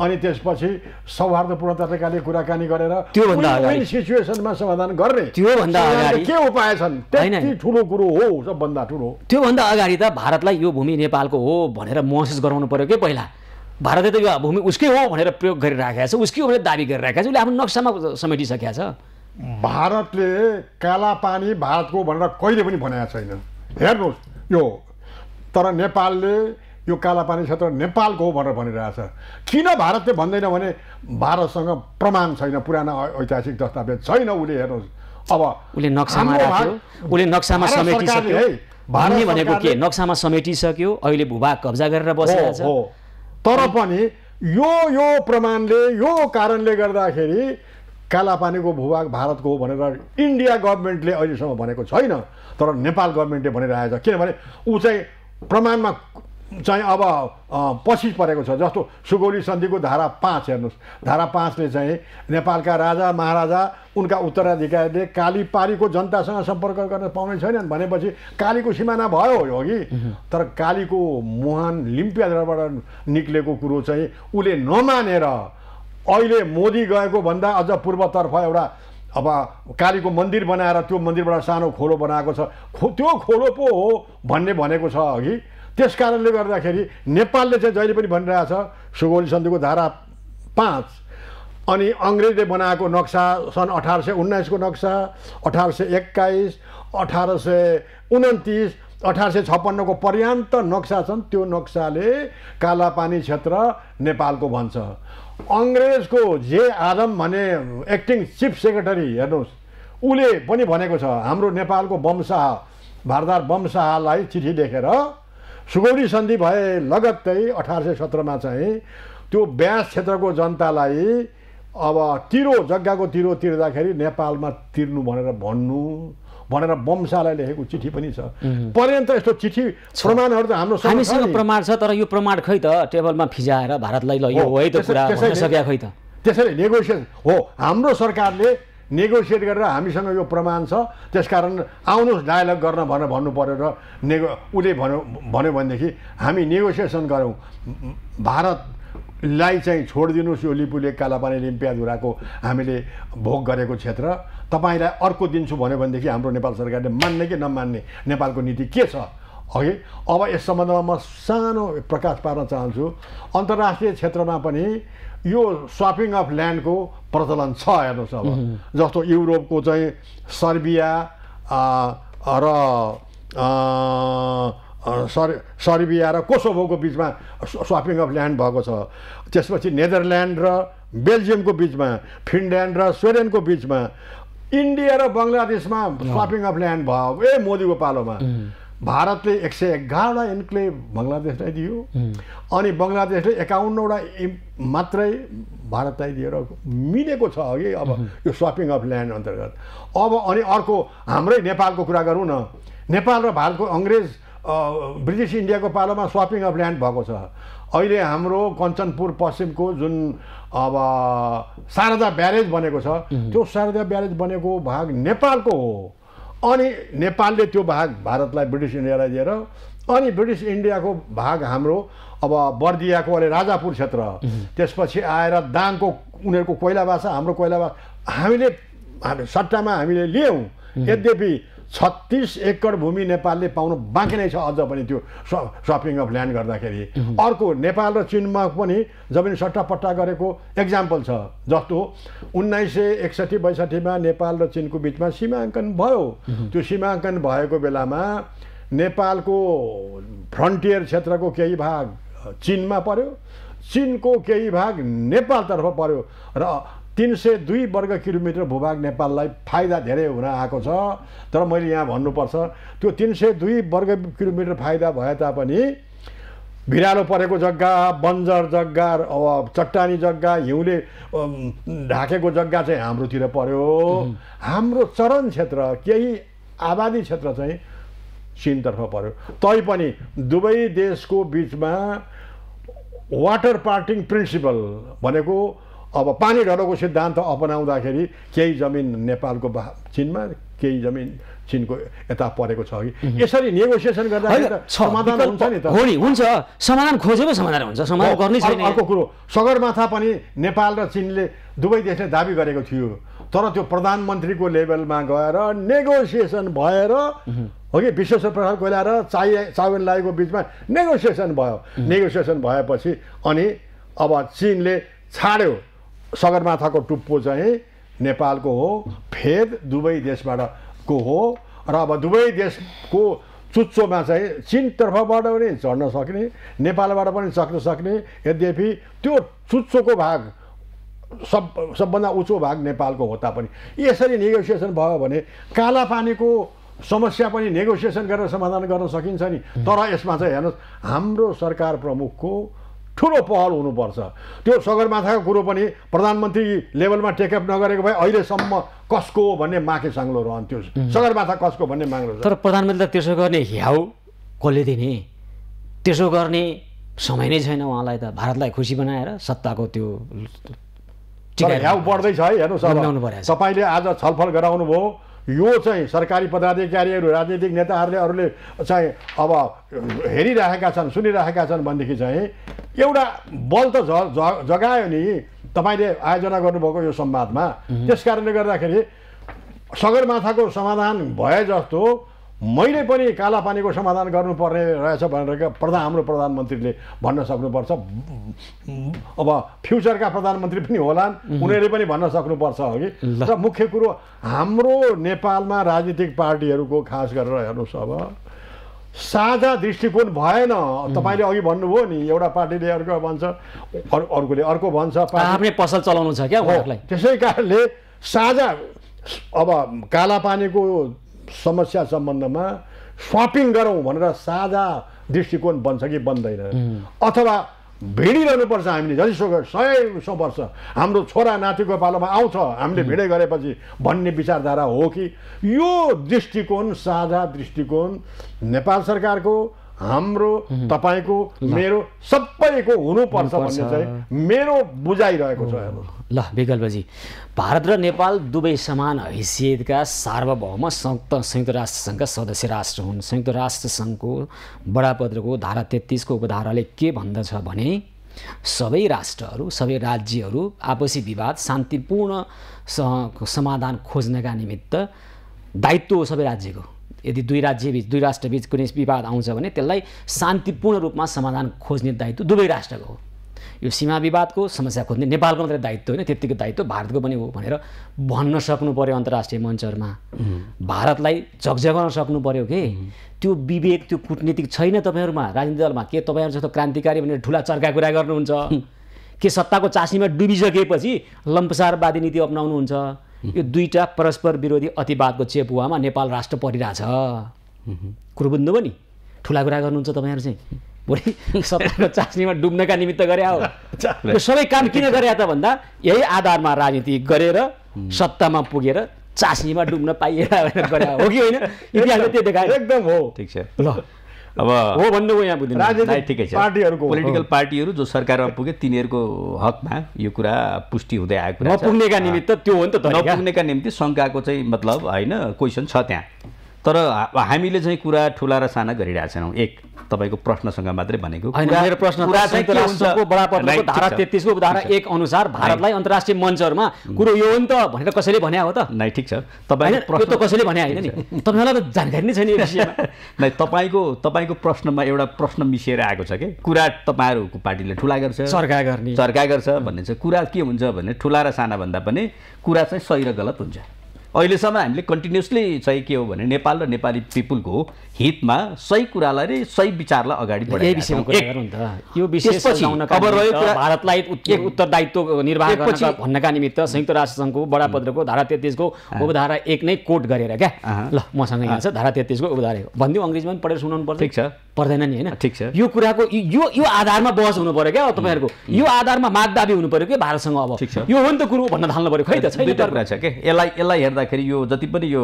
अनि त्यसपछि सौहार्दपूर्ण तरिकाले कुराकानी गरेर त्योभन्दा सिचुएसनमा समाधान गर्ने त्योभन्दा अगाडि के उपाय छन् त्यति ठुलो कुरो हो सबभन्दा ठुलो त्योभन्दा अगाडि त भारतलाई यो भूमि नेपालको हो भनेर महसुस गराउनु पर्यो कि पहिला भारतले त यो भूमि उसकै हो भनेर प्रयोग गरिराखेको छ उसकै हो भनेर दावी गरिरहेको छ उसले आफ्नो नक्सामा समेटिसकेको छ भारतले काला पानी भारतको भनेर कहिले पनि भनेको छैन हेर्नुहोस् यो तर नेपालले यो काला पानी क्षेत्र नेपालको हो भनेर भनिरहेछ किन भारतले भन्दैन भने भारतसँग प्रमाण छैन पुरानो ऐतिहासिक दस्तावेज छैन उसले हेर्नुहोस् अब उसले नक्सामा उसले नक्सामा समेटिसक्यो भनेको के नक्सामा समेटिसक्यो अहिले भूभाग कब्जा गरेर बसेको छ तर पनि यो यो प्रमाणले यो कारणले गर्दाखेरि कालापानीको भूभाग भारतको हो भनेर इन्डिया गभर्मेन्टले अहिलेसम्म भनेको छैन तर नेपाल गभर्मेन्टले भनिरहेछ किनभने ऊ चाहिँ प्रमाणमा चाहिँ अब पछि परेको छ जस्तो सुगौली सन्धिको धारा पाँच हेर्नुहोस् धारा पाँचले चाहिँ नेपालका राजा महाराजा उनका उत्तराधिकारीले काली पारीको जनतासँग सम्पर्क गर्न पाउने छैनन् भनेपछि कालीको सिमाना भयो हो कि तर कालीको मुहान लिम्पियाबाट निक्लेको कुरो चाहिँ उसले नमानेर अहिले मोदी गएको भन्दा अझ पूर्वतर्फ एउटा अब कालीको मन्दिर बनाएर त्यो मन्दिरबाट सानो खोलो बनाएको छ खो त्यो खोलो पो हो भन्ने भनेको छ अघि त्यस कारणले गर्दाखेरि नेपालले चाहिँ जहिले पनि भनिरहेछ सुगौली सन्धिको धारा पाँच अनि अङ्ग्रेजले बनाएको नक्सा सन् अठार सय उन्नाइसको नक्सा अठार सय एक्काइस अठार सय उन्तिस अठार सय छप्पन्नको पर्यान्त नक्सा छन् त्यो नक्साले कालापानी क्षेत्र नेपालको भन्छ अङ्ग्रेजको जे आदम भने एक्टिङ चिफ सेक्रेटरी हेर्नुहोस् उसले पनि भनेको छ हाम्रो नेपालको वंशाह भारदार वंशाहलाई चिठी लेखेर सुगौली सन्धि भए लगत्तै अठार सय सत्रमा चाहिँ त्यो ब्यास क्षेत्रको जनतालाई अब तिरो जग्गाको तिरो तिर्दाखेरि नेपालमा तिर्नु भनेर भन्नु भनेर वंशालाई लेखेको चिठी पनि छ पर्यन्त यस्तो चिठी प्रमाणहरू त हाम्रो हामीसँग प्रमाण छ तर यो प्रमाण खै त टेबलमा फिजाएर भारतलाई ल यो है त कुरा खै त त्यसैले नेगोसिएसन हो हाम्रो सरकारले नेगोसिएट गरेर हामीसँग यो प्रमाण छ त्यसकारण आउनुहोस् डायलग गर्न भनेर भन्नु पऱ्यो र नेगो उसले भन्यो भन्यो भनेदेखि हामी नेगोसिएसन गऱ्यौँ भारतलाई चाहिँ छोडिदिनुहोस् यो लिपुले कालापानी लिम्पियाधुराको हामीले भोग गरेको क्षेत्र तपाईँलाई अर्को दिन्छु भन्यो भनेदेखि हाम्रो नेपाल सरकारले मान्ने कि नमान्ने नेपालको नीति के छ हगि अब यस सम्बन्धमा म सानो प्रकाश पार्न चाहन्छु अन्तर्राष्ट्रिय क्षेत्रमा पनि यो स्वापिङ अफ ल्यान्डको प्रचलन छ हेर्नुहोस् अब जस्तो युरोपको चाहिँ सर्बिया र सर सर्बिया र कोसोभोको बिचमा स्वापिङ अफ ल्यान्ड भएको छ त्यसपछि नेदरल्यान्ड र बेल्जियमको बिचमा फिनल्यान्ड र स्विडेनको बिचमा इन्डिया र बङ्गलादेशमा स्वापिङ अफ ल्यान्ड भयो ए मोदीको पालोमा भारतले एक सय एघारवटा इन्क्लेभ बङ्गलादेशलाई दियो अनि बङ्गलादेशले एकाउन्नवटा मात्रै भारतलाई दिएर मिलेको छ अघि अब यो सपिङ अफ ल्यान्ड अन्तर्गत अब अनि अर्को हाम्रै नेपालको कुरा गरौँ न नेपाल र भारतको अङ्ग्रेज ब्रिटिस इन्डियाको पालोमा स्वापिङ अफ ल्यान्ड भएको छ अहिले हाम्रो कञ्चनपुर पश्चिमको जुन अब शारदा ब्यारेज बनेको छ त्यो शारदा ब्यारेज बनेको भाग नेपालको हो अनि नेपालले त्यो भाग भारतलाई ब्रिटिस इन्डियालाई दिएर अनि ब्रिटिस इन्डियाको भाग हाम्रो अब बर्दियाको अहिले राजापुर क्षेत्र त्यसपछि आएर दाङको उनीहरूको कोइलावास हाम्रो कोइलावास हामीले हामीले सट्टामा हामीले लियौँ यद्यपि छत्तिस एकड भूमि नेपालले पाउनु बाँकी नै छ अझ पनि त्यो सपिङ अफ ल्यान्ड गर्दाखेरि अर्को नेपाल र चिनमा पनि जमिन सट्टापट्टा गरेको एक्जाम्पल छ जस्तो उन्नाइस सय एकसठी बैसठीमा नेपाल र चिनको बिचमा सीमाङ्कन भयो त्यो सीमाङ्कन भएको बेलामा नेपालको फ्रन्टियर क्षेत्रको केही भाग चिनमा पर्यो चिनको केही भाग नेपालतर्फ पर्यो र तिन सय दुई वर्ग किलोमिटर भूभाग नेपाललाई फाइदा धेरै हुन आएको छ तर मैले यहाँ भन्नुपर्छ त्यो तिन सय दुई वर्ग किलोमिटर फाइदा भए तापनि भिरालो परेको जग्गा बन्जर जग्गा अब चट्टानी जग्गा हिउँले ढाकेको जग्गा चाहिँ हाम्रोतिर पर्यो हाम्रो चरण क्षेत्र केही आबादी क्षेत्र चाहिँ चिनतर्फ पर्यो तैपनि दुवै देशको बिचमा वाटर पार्टिङ प्रिन्सिपल भनेको अब पानी ढलोको सिद्धान्त अपनाउँदाखेरि केही जमिन नेपालको बा चिनमा केही जमिन चिनको यता परेको छ कि यसरी नेगोसिएसन गर्दा समाधान हुन्छ नि त हो नि हुन्छ समाधान खोजेको समाधान हुन्छ समाधान गर्ने छैन अर्को कुरो सगरमाथा पनि नेपाल र चिनले दुवै देशले दाबी गरेको थियो तर त्यो प्रधानमन्त्रीको लेभलमा गएर नेगोसिएसन भएर हो कि विश्वेश्वर प्रसाद कोइला र चाइ लाइको बिचमा नेगोसिएसन भयो नेगोसिएसन भएपछि अनि अब चिनले छाड्यो सगरमाथाको टुप्पो चाहिँ नेपालको हो फेद दुवै देशबाट को हो र अब दुवै देशको चुच्चोमा चाहिँ चिनतर्फबाट पनि चढ्न सक्ने नेपालबाट पनि चक्न सक्ने यद्यपि त्यो चुच्चोको भाग सब सबभन्दा उचो भाग नेपालको हो तापनि यसरी नेगोसिएसन भयो भने काला पानीको समस्या पनि नेगोसिएसन गरेर समाधान गर्न सकिन्छ नि तर यसमा चाहिँ हेर्नुहोस् हाम्रो सरकार प्रमुखको ठुलो पहल हुनुपर्छ त्यो सगरमाथाको कुरो पनि प्रधानमन्त्री लेभलमा टेकअप नगरेको भए अहिलेसम्म कसको भन्ने माखे साङ्लो रहन्थ्यो सगरमाथा कसको भन्ने माग्लो तर प्रधानमन्त्री त त्यसो गर्ने ह्याउ कसले दिने त्यसो गर्ने समय नै छैन उहाँलाई त भारतलाई खुसी बनाएर सत्ताको त्यो ह्याउ बढ्दैछ है हेर्नुहोस् तपाईँले आज छलफल गराउनु भयो यो चाहिँ सरकारी पदाधिकारीहरू राजनीतिक नेताहरूले अरूले चाहिँ अब हेरिरहेका छन् सुनिराखेका छन् भनेदेखि चाहिँ एउटा बल त जगायो नि तपाईँले आयोजना गर्नुभएको यो संवादमा त्यस कारणले गर्दाखेरि सगरमाथाको समाधान भए जस्तो मैले पनि कालापानीको समाधान गर्नुपर्ने रहेछ भनेर प्रधान हाम्रो प्रधानमन्त्रीले भन्न सक्नुपर्छ अब फ्युचरका प्रधानमन्त्री पनि होला उनीहरूले पनि भन्न सक्नुपर्छ हो कि र मुख्य कुरो हाम्रो नेपालमा राजनीतिक पार्टीहरूको खास गरेर हेर्नुहोस् अब साझा दृष्टिकोण भएन तपाईँले अघि भन्नुभयो नि एउटा पार्टीले अर्को भन्छ अर्कोले अर्को भन्छ आफ्नै पसल चलाउनु छ क्या त्यसै कारणले साझा अब काला पानीको समस्या सम्बन्धमा सपिङ गरौँ भनेर साझा दृष्टिकोण बन्छ कि बन्दैन अथवा भिडिरहनुपर्छ हामीले सक सय वर्ष हाम्रो छोरा नातिको पालोमा आउँछ हामीले भिडै गरेपछि भन्ने विचारधारा हो कि यो दृष्टिकोण साझा दृष्टिकोण नेपाल सरकारको हाम्रो तपाईँको मेरो सबैको हुनुपर्छ भन्ने चाहिँ मेरो बुझाइरहेको छ ल विकल्पजी भारत र नेपाल दुवै समान हैसियतका सार्वभौम संयुक्त संयुक्त राष्ट्रसङ्घका सदस्य राष्ट्र हुन् संयुक्त राष्ट्रसङ्घको बडापत्रको धारा तेत्तिसको उपधाराले के भन्दछ भने सबै राष्ट्रहरू सबै राज्यहरू आपसी विवाद शान्तिपूर्ण समाधान खोज्नका निमित्त दायित्व हो सबै राज्यको यदि दुई राज्यबीच दुई राष्ट्रबीच कुनै विवाद आउँछ भने त्यसलाई शान्तिपूर्ण रूपमा समाधान खोज्ने दायित्व दुवै राष्ट्रको हो यो सीमा विवादको समस्या खोज्ने नेपालको मात्रै दायित्व होइन त्यत्तिको दायित्व भारतको पनि हो भनेर भन्न सक्नु पऱ्यो अन्तर्राष्ट्रिय मञ्चहरूमा भारतलाई झकझगाउन सक्नु पऱ्यो कि त्यो विवेक त्यो कुटनीतिक छैन तपाईँहरूमा राजनीति दलमा के तपाईँहरू जस्तो क्रान्तिकारी भनेर ठुला चर्का कुरा गर्नुहुन्छ के सत्ताको चासीमा डुबिसकेपछि लम्पसारवादी नीति अप्नाउनुहुन्छ यो दुईवटा परस्पर विरोधी अतिवादको चेपुवामा नेपाल राष्ट्र परिरहेछ कुरो बुझ्नुभयो नि ठुला कुरा गर्नुहुन्छ तपाईँहरू चाहिँ भोलि सत्ताको चास्नीमा डुब्नका निमित्त गरे हो यो सबै काम किन गरे त भन्दा यही आधारमा राजनीति गरेर सत्तामा पुगेर चास्नीमा डुब्न पाइएन गरे हो कि होइन त्यो देखायो एकदम हो ठिक छ ल अब हो भन्नु यहाँ ठिकै छ पार्टीहरूको पोलिटिकल पार्टीहरू जो सरकारमा पुगे तिनीहरूको हकमा यो कुरा पुष्टि हुँदै आएको नपुग्नेका निमित्त त्यो हो नि त नपुग्नेका निम्ति शङ्काको चाहिँ मतलब होइन क्वेसन छ त्यहाँ तर हामीले चाहिँ कुरा ठुला र साना गरिरहेको छैनौँ एक तपाईँको प्रश्नसँग मात्रै भनेको धारा एक अनुसार भारतलाई अन्तर्राष्ट्रिय मञ्चहरूमा कुरो यो हो नि त भनेर कसैले भने हो त नै ठिक छ तपाईँ त कसैले भने होइन नि तपाईँलाई त जानकारी नै छैन नै तपाईँको तपाईँको प्रश्नमा एउटा प्रश्न मिसिएर आएको छ कि कुरा तपाईँहरूको पार्टीले ठुला गर्छ सरकार गर्ने सरकार गर्छ भन्ने चाहिँ कुरा के हुन्छ भने ठुला र साना भन्दा पनि कुरा चाहिँ सही र गलत हुन्छ अहिलेसम्म हामीले कन्टिन्युसली चाहिँ के हो भने नेपाल र नेपाली पिपुलको हितमा सही कुरालाई नै सही विचारलाई अगाडि भारतलाई उत्तरदायित्व निर्वाह भन्नका निमित्त संयुक्त राष्ट्रसङ्घको बडापत्रको धारा तेत्तिसको उपधारा एक नै कोट गरेर क्या ल मसँग यहाँ छ धारा तेत्तिसको उपधारा भनिदियो अङ्ग्रेजीमा पनि पढेर सुनाउनु पर्छ ठिक छ पर्दैन नि होइन ठिक छ यो कुराको यो यो आधारमा बहस हुनु पऱ्यो क्या तपाईँहरूको यो आधारमा मागदाबी हुनु पऱ्यो कि भारतसँग अब ठिक छ यो हो नि त कुरो भन्न थाल्नु पऱ्यो खै त छैन कुरा छ यसलाई यसलाई हेर्दाखेरि यो जति पनि यो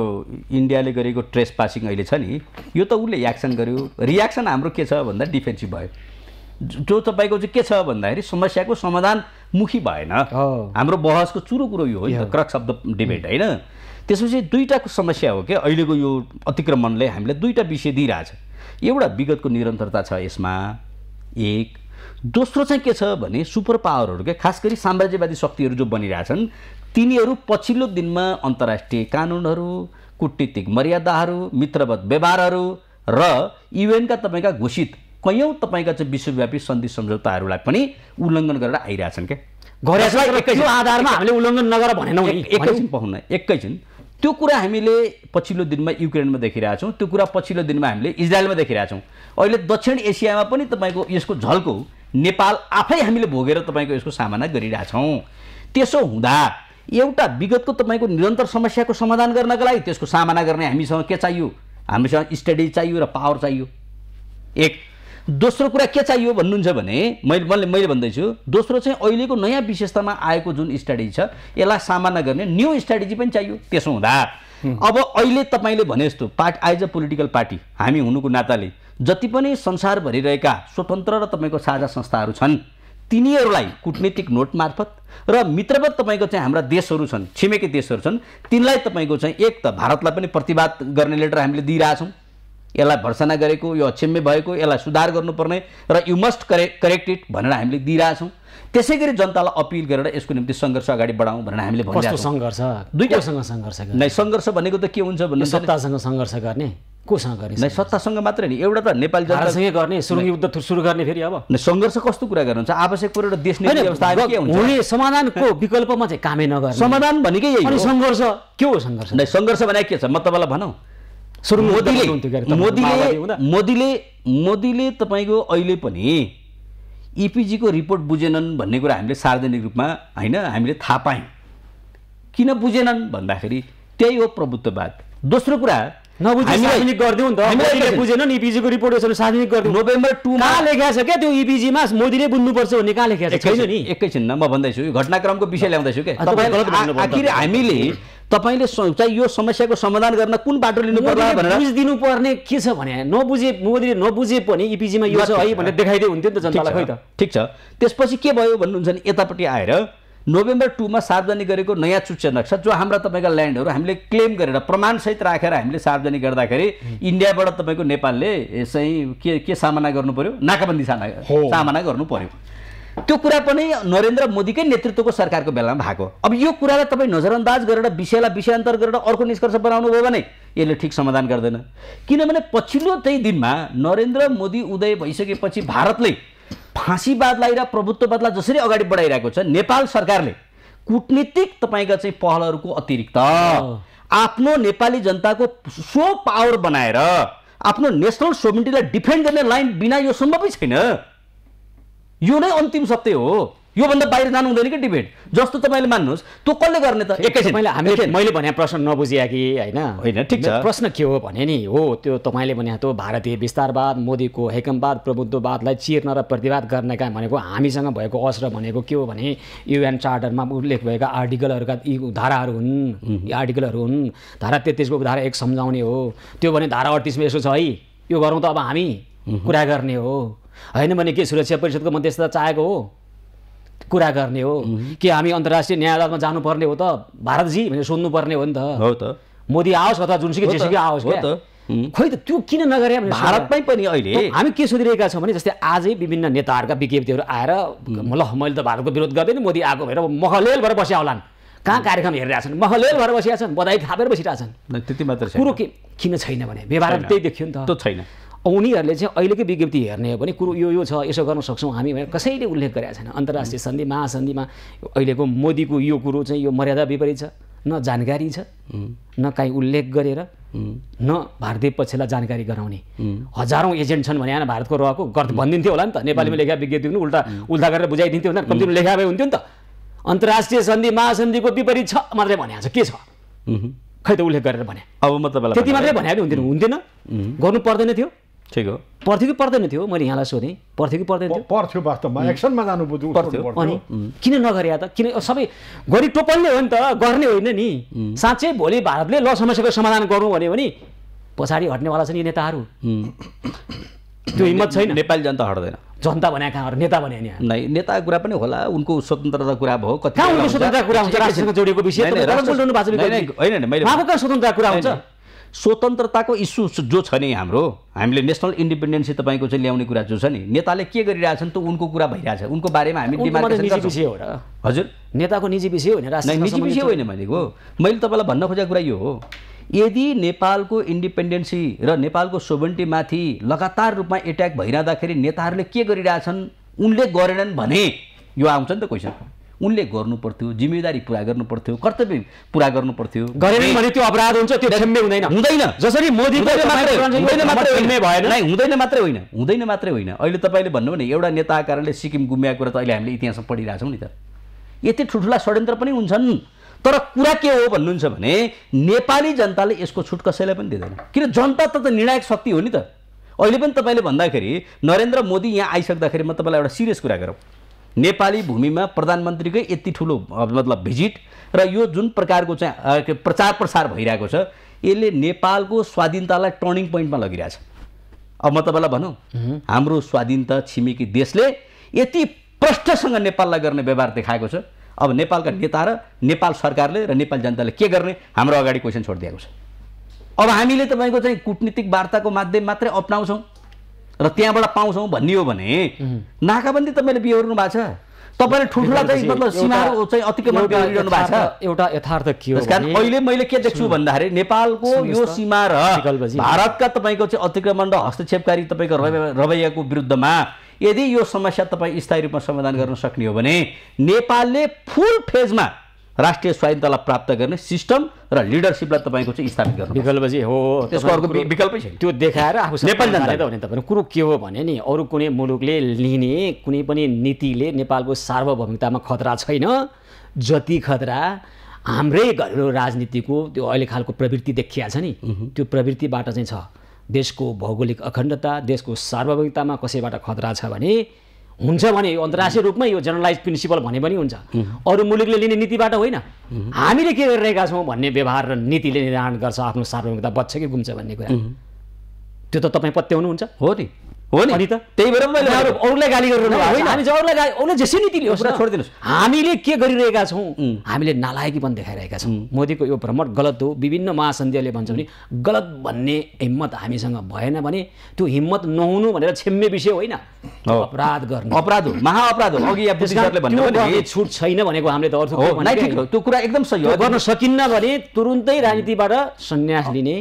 इन्डियाले गरेको ट्रेस पासिङ अहिले छ नि यो त उसले रियाक्सन गर्यो रियाक्सन हाम्रो के छ भन्दा डिफेन्सिभ भयो जो तपाईँको चाहिँ के छ भन्दाखेरि समस्याको समाधानमुखी भएन हाम्रो बहसको चुरो कुरो यो हो नि त crux of the debate mm। होइन त्यसपछि दुईवटाको समस्या हो क्या अहिलेको यो अतिक्रमणले हामीलाई दुईवटा विषय दिइरहेछ एउटा विगतको निरन्तरता छ यसमा एक दोस्रो चाहिँ के छ भने सुपर पावरहरू क्या खास गरी साम्राज्यवादी शक्तिहरू जो बनिरहेछन् तिनीहरू पछिल्लो दिनमा अन्तर्राष्ट्रिय कानुनहरू कुटनीतिक मर्यादाहरू मित्रवत व्यवहारहरू र युएनका तपाईँका घोषित कैयौँ तपाईँका चाहिँ विश्वव्यापी सन्धि सम्झौताहरूलाई पनि उल्लङ्घन गरेर आइरहेछन् क्या उल्लङ्घन नगर भनेनौँ एकैछिन पाउन एकैछिन त्यो कुरा हामीले पछिल्लो दिनमा युक्रेनमा देखिरहेछौँ त्यो कुरा पछिल्लो दिनमा हामीले इजरायलमा देखिरहेछौँ अहिले दक्षिण एसियामा पनि तपाईँको यसको झल्को नेपाल आफै हामीले भोगेर तपाईँको यसको सामना गरिरहेछौँ त्यसो हुँदा एउटा विगतको तपाईँको निरन्तर समस्याको समाधान गर्नका लागि त्यसको सामना गर्ने हामीसँग के चाहियो हामीसँग स्टडी चाहियो र पावर चाहियो एक दोस्रो कुरा के चाहियो भन्नुहुन्छ भने मैले मैले मैले भन्दैछु दोस्रो चाहिँ अहिलेको नयाँ विशेषतामा आएको जुन स्ट्राटेजी छ यसलाई सामना गर्ने न्यू स्ट्राटेजी पनि चाहियो त्यसो हुँदा अब अहिले तपाईँले भने जस्तो part as a political party हामी हुनुको नाताले जति पनि संसार भरिरहेका स्वतन्त्र र तपाईँको साझा संस्थाहरू छन् तिनीहरूलाई कुटनीतिक नोट मार्फत र मित्रवत तपाईँको चाहिँ हाम्रा देशहरू छन् छिमेकी देशहरू छन् तिनलाई तपाईँको चाहिँ एक त भारतलाई पनि प्रतिवाद गर्ने लेटर हामीले दिइरहेछौँ यसलाई भर्सना गरेको यो अक्षम्य भएको यसलाई सुधार गर्नुपर्ने र यु मस्ट करे करेक्ट इट भनेर हामीले दिइरहेछौँ त्यसै गरी जनतालाई अपिल गरेर यसको निम्ति सङ्घर्ष अगाडि बढाउँ भनेर हामीले सङ्घर्ष दुईवटासँग सङ्घर्ष नै सङ्घर्ष भनेको त के हुन्छ भन्नु सत्तासँग सङ्घर्ष गर्ने कोसँग गर्ने नै सत्तासँग मात्रै नि एउटा त नेपाली जनतासँगै गर्ने सुरुङ युद्ध सुरु गर्ने फेरि अब सङ्घर्ष कस्तो कुरा गर्नुहुन्छ आवश्यक कुरो एउटा देश नै के हुन्छ हुने समाधानको विकल्पमा चाहिँ कामै नगर्ने समाधान भनेकै यही सङ्घर्ष के हो सङ्घर्ष नै सङ्घर्ष भने के छ म तपाईँलाई भनौँ सुरु मोदीले मोदीले मोदीले मोदीले तपाईँको अहिले पनि इपिजीको e रिपोर्ट बुझेनन् भन्ने कुरा हामीले सार्वजनिक रूपमा होइन हामीले थाहा पायौँ किन बुझेनन् भन्दाखेरि त्यही हो प्रभुत्ववाद दोस्रो कुरा नोभेम्बर टूमा लेखेको छ क्या त्यो इपिजीमा मोदीले बुझ्नुपर्छ भन्ने कहाँ लेखेको छ छैन नि एकैछिन म भन्दैछु यो घटनाक्रमको विषय ल्याउँदैछु क्या हामीले तपाईँले चाहिँ यो समस्याको समाधान गर्न कुन बाटो लिनु पर्ला भनेर पर्ने के छ भने नबुझे मोदीले नबुझे पनि इपिजीमा यो छ है भनेर देखाइदियो हुन्थ्यो नि त जनतालाई खै त ठिक छ त्यसपछि के भयो भन्नुहुन्छ नि यतापट्टि आएर नोभेम्बर टूमा सार्वजनिक गरेको नयाँ चुच्चे नक्सा जो हाम्रा तपाईँका ल्यान्डहरू हामीले क्लेम गरेर प्रमाणसहित राखेर हामीले सार्वजनिक गर्दाखेरि इन्डियाबाट तपाईँको नेपालले चाहिँ के के सामना गर्नु पर्यो नाकाबन्दी सामना सामना गर्नु पर्यो त्यो कुरा पनि नरेन्द्र मोदीकै नेतृत्वको सरकारको बेलामा भएको अब यो कुरालाई तपाईँ नजरअन्दाज गरेर विषयलाई विषयान्तर गरेर अर्को निष्कर्ष बनाउनु भयो भने यसले ठिक समाधान गर्दैन किनभने पछिल्लो त्यही दिनमा नरेन्द्र मोदी उदय भइसकेपछि भारतले फाँसीवादलाई र प्रभुत्ववादलाई जसरी अगाडि बढाइरहेको छ नेपाल सरकारले कुटनीतिक तपाईँका चाहिँ पहलहरूको अतिरिक्त आफ्नो नेपाली जनताको सो पावर बनाएर आफ्नो नेसनल सोभिन्टीलाई डिफेन्ड गर्ने लाइन बिना यो सम्भवै छैन यो नै अन्तिम सत्य हो योभन्दा बाहिर जानु हुँदैन कि डिबेट जस्तो तपाईँले मान्नुहोस् त्यो कसले गर्ने त एकैछिन हामीले मैले भने प्रश्न नबुझिया कि होइन होइन ठिक छ प्रश्न के हो भने नि हो त्यो तपाईँले भने त्यो भारतीय विस्तारवाद मोदीको हेकमवाद प्रबुद्धवादलाई चिर्न र प्रतिवाद गर्ने काम भनेको हामीसँग भएको असर भनेको के हो भने युएन चार्टरमा उल्लेख भएका आर्टिकलहरूका यी धाराहरू हुन् यी आर्टिकलहरू हुन् धारा तेत्तिसको धारा एक सम्झाउने हो त्यो भने धारा अडतिसमा यसो छ है यो गरौँ त अब हामी कुरा गर्ने हो होइन भने के सुरक्षा परिषदको मध्यस्थता चाहेको हो कुरा गर्ने हो कि हामी अन्तर्राष्ट्रिय न्याय अदालतमा जानुपर्ने हो त भारतजी भनेर सोध्नुपर्ने हो नि त हो त मोदी आओस् अथवा जुनसुकै जेसुकै आओस् हो त खोइ त त्यो किन नगरे भारतमै पनि अहिले हामी के सोधिरहेका छौँ भने जस्तै आजै विभिन्न नेताहरूका विज्ञप्तिहरू आएर ल मैले त भारतको विरोध गर्दैन मोदी आएको भएर महलेल भएर बसिया होलान् कहाँ कार्यक्रम हेरिरहेछन् महलेल भएर बसिरहेछन् बधाई थापेर बसिरहेछन् त्यति मात्र कुरो के किन छैन भने व्यवहार त्यही देखियो नि त छैन उनीहरूले चाहिँ अहिलेकै विज्ञप्ति हेर्ने हो भने कुरो यो यो छ यसो गर्न सक्छौँ हामी भनेर कसैले उल्लेख गरेका छैन अन्तर्राष्ट्रिय सन्धि महासन्धिमा अहिलेको मोदीको यो कुरो चाहिँ यो मर्यादा विपरीत छ न जानकारी छ न काहीँ उल्लेख गरेर न भारतीय पक्षलाई जानकारी गराउने हजारौँ एजेन्ट छन् भने भारतको रहेको गर्थ भनिदिन्थ्यो होला नि त नेपालीमा लेखा विज्ञप्ति पनि उल्टा उल्टा गरेर बुझाइदिन्थ्यो भने कम्तीमा लेखा भए हुन्थ्यो नि त अन्तर्राष्ट्रिय सन्धि महासन्धिको विपरीत छ मात्रै भनेको छ के छ खै त उल्लेख गरेर भने अब म तपाईँलाई त्यति मात्रै भने हुन्थेन हुन्थेन गर्नु पर्दैन थियो ठिक हो पर्थ्यो कि पर्दैन थियो मैले यहाँलाई सोधेँ पर्थ्यो कि पर्दैन थियो पर्थ्यो वास्तवमा एक्सनमा जानु बुझ्नु पर्थ्यो अनि किन नगरे त किन सबै गरी टोपल्ने हो नि त गर्ने होइन नि साँच्चै भोलि भारतले ल समस्याको समाधान गरौँ भन्यो भने पछाडि हट्नेवाला छन् यी नेताहरू त्यो हिम्मत छैन नेपाली जनता हट्दैन जनता भने कहाँ नेता भने नै नेता कुरा पनि होला उनको स्वतन्त्रता कुरा भयो कति स्वतन्त्रता कुरा हुन्छ राष्ट्रसँग जोडिएको विषय होइन मैले स्वतन्त्रता कुरा हुन्छ स्वतन्त्रताको इस्यु जो छ नि हाम्रो हामीले नेसनल इन्डिपेन्डेन्सी तपाईँको चाहिँ ल्याउने कुरा जो छ नि नेताले के गरिरहेछन् त उनको कुरा भइरहेछ उनको बारेमा हामी हजुर नेताको निजी विषय होइन निजी विषय होइन भनेको मैले तपाईँलाई भन्न खोजेको कुरा यो हो यदि नेपालको इन्डिपेन्डेन्सी र नेपालको सोभेन्टीमाथि लगातार रूपमा एट्याक भइरहँदाखेरि नेताहरूले के गरिरहेछन् उनले गरेनन् भने यो आउँछ नि त क्वेसन उनले गर्नु पर्थ्यो जिम्मेदारी पुरा गर्नु पर्थ्यो कर्तव्य पुरा गर्नु पर्थ्यो गरेन भने त्यो अपराध हुन्छ त्यो हुँदैन हुँदैन जसरी मोदी हुँदैन मात्रै होइन हुँदैन मात्रै होइन अहिले तपाईँले भन्नु भने एउटा नेताका कारणले सिक्किम गुम्ब्याएको कुरा त अहिले हामीले इतिहासमा पढिरहेछौँ नि त यति ठुल्ठुला षड्यन्त्र पनि हुन्छन् तर कुरा के हो भन्नुहुन्छ भने नेपाली जनताले यसको छुट कसैलाई पनि दिँदैन किन जनता त निर्णायक शक्ति हो नि त अहिले पनि तपाईँले भन्दाखेरि नरेन्द्र मोदी यहाँ आइसक्दाखेरि म तपाईँलाई एउटा सिरियस कुरा गरौँ नेपाली भूमिमा प्रधानमन्त्रीकै यति ठुलो मतलब भिजिट र यो जुन प्रकारको चाहिँ प्रचार प्रसार भइरहेको छ यसले नेपालको स्वाधीनतालाई टर्निङ पोइन्टमा लगिरहेछ अब म तपाईँलाई भनौँ हाम्रो स्वाधीनता छिमेकी देशले यति प्रष्टसँग नेपाललाई गर्ने व्यवहार देखाएको छ अब नेपालका नेता र नेपाल सरकारले र नेपाल जनताले के गर्ने हाम्रो अगाडि क्वेसन छोडिदिएको छ अब हामीले तपाईँको चाहिँ कुटनीतिक वार्ताको माध्यम मात्रै अप्नाउँछौँ र त्यहाँबाट पाउँछौँ भन्ने हो भने नाकाबन्दी तपाईँले बिहोर्नु भएको छ तपाईँले ठुल्ठुला चाहिँ मतलब सीमाहरू चाहिँ अतिक्रमण गरिरहनु भएको छ एउटा यथार्थ के हो कारण अहिले मैले के देख्छु भन्दाखेरि नेपालको यो सीमा र भारतका तपाईँको चाहिँ अतिक्रमण र हस्तक्षेपकारी तपाईँको रवैयाको विरुद्धमा यदि यो समस्या तपाईँ स्थायी रूपमा समाधान गर्न सक्ने हो भने नेपालले फुल फेजमा राष्ट्रिय स्वाधीनतालाई प्राप्त गर्ने सिस्टम र लिडरसिपलाई तपाईँको चाहिँ स्थापित गर्नु विकल्प चाहिँ हो त्यसको अर्को विकल्पै छैन त्यो देखाएर आफू नेपाल जाँदा त भने तपाईँको कुरो के हो भने नि अरू कुनै मुलुकले लिने कुनै पनि नीतिले नेपालको सार्वभौमिकतामा खतरा छैन जति खतरा हाम्रै घरेलु राजनीतिको त्यो अहिले खालको प्रवृत्ति देखिया छ नि त्यो प्रवृत्तिबाट चाहिँ छ देशको भौगोलिक अखण्डता देशको सार्वभौमिकतामा कसैबाट खतरा छ भने हुन्छ भने यो अन्तर्राष्ट्रिय रूपमै यो जनरलाइज प्रिन्सिपल भने पनि हुन्छ अरू मुलुकले लिने नीतिबाट होइन हामीले के गरिरहेका छौँ भन्ने व्यवहार र नीतिले निर्धारण गर्छ आफ्नो सार्वभौमिकता बच्छ कि गुम्छ भन्ने कुरा त्यो त तपाईँ पत्याउनुहुन्छ हो नि हो नि त त्यही भएर मैले अरूलाई गाली गरेर हामी जब अरूलाई गाली अरूले जेसी नीति लियो छोडिदिनुहोस् हामीले के गरिरहेका छौँ हामीले नालायकी पनि देखाइरहेका छौँ मोदीको यो भ्रमण गलत हो विभिन्न महासन्धिहरूले भन्छ भने गलत भन्ने हिम्मत हामीसँग भएन भने त्यो हिम्मत नहुनु भनेर छेम्मे विषय होइन अपराध गर्नु अपराध हो महाअपराध हो अघि छुट छैन भनेको हामीले त अर्थ त्यो कुरा एकदम सही हो गर्न सकिन्न भने तुरुन्तै राजनीतिबाट सन्यास लिने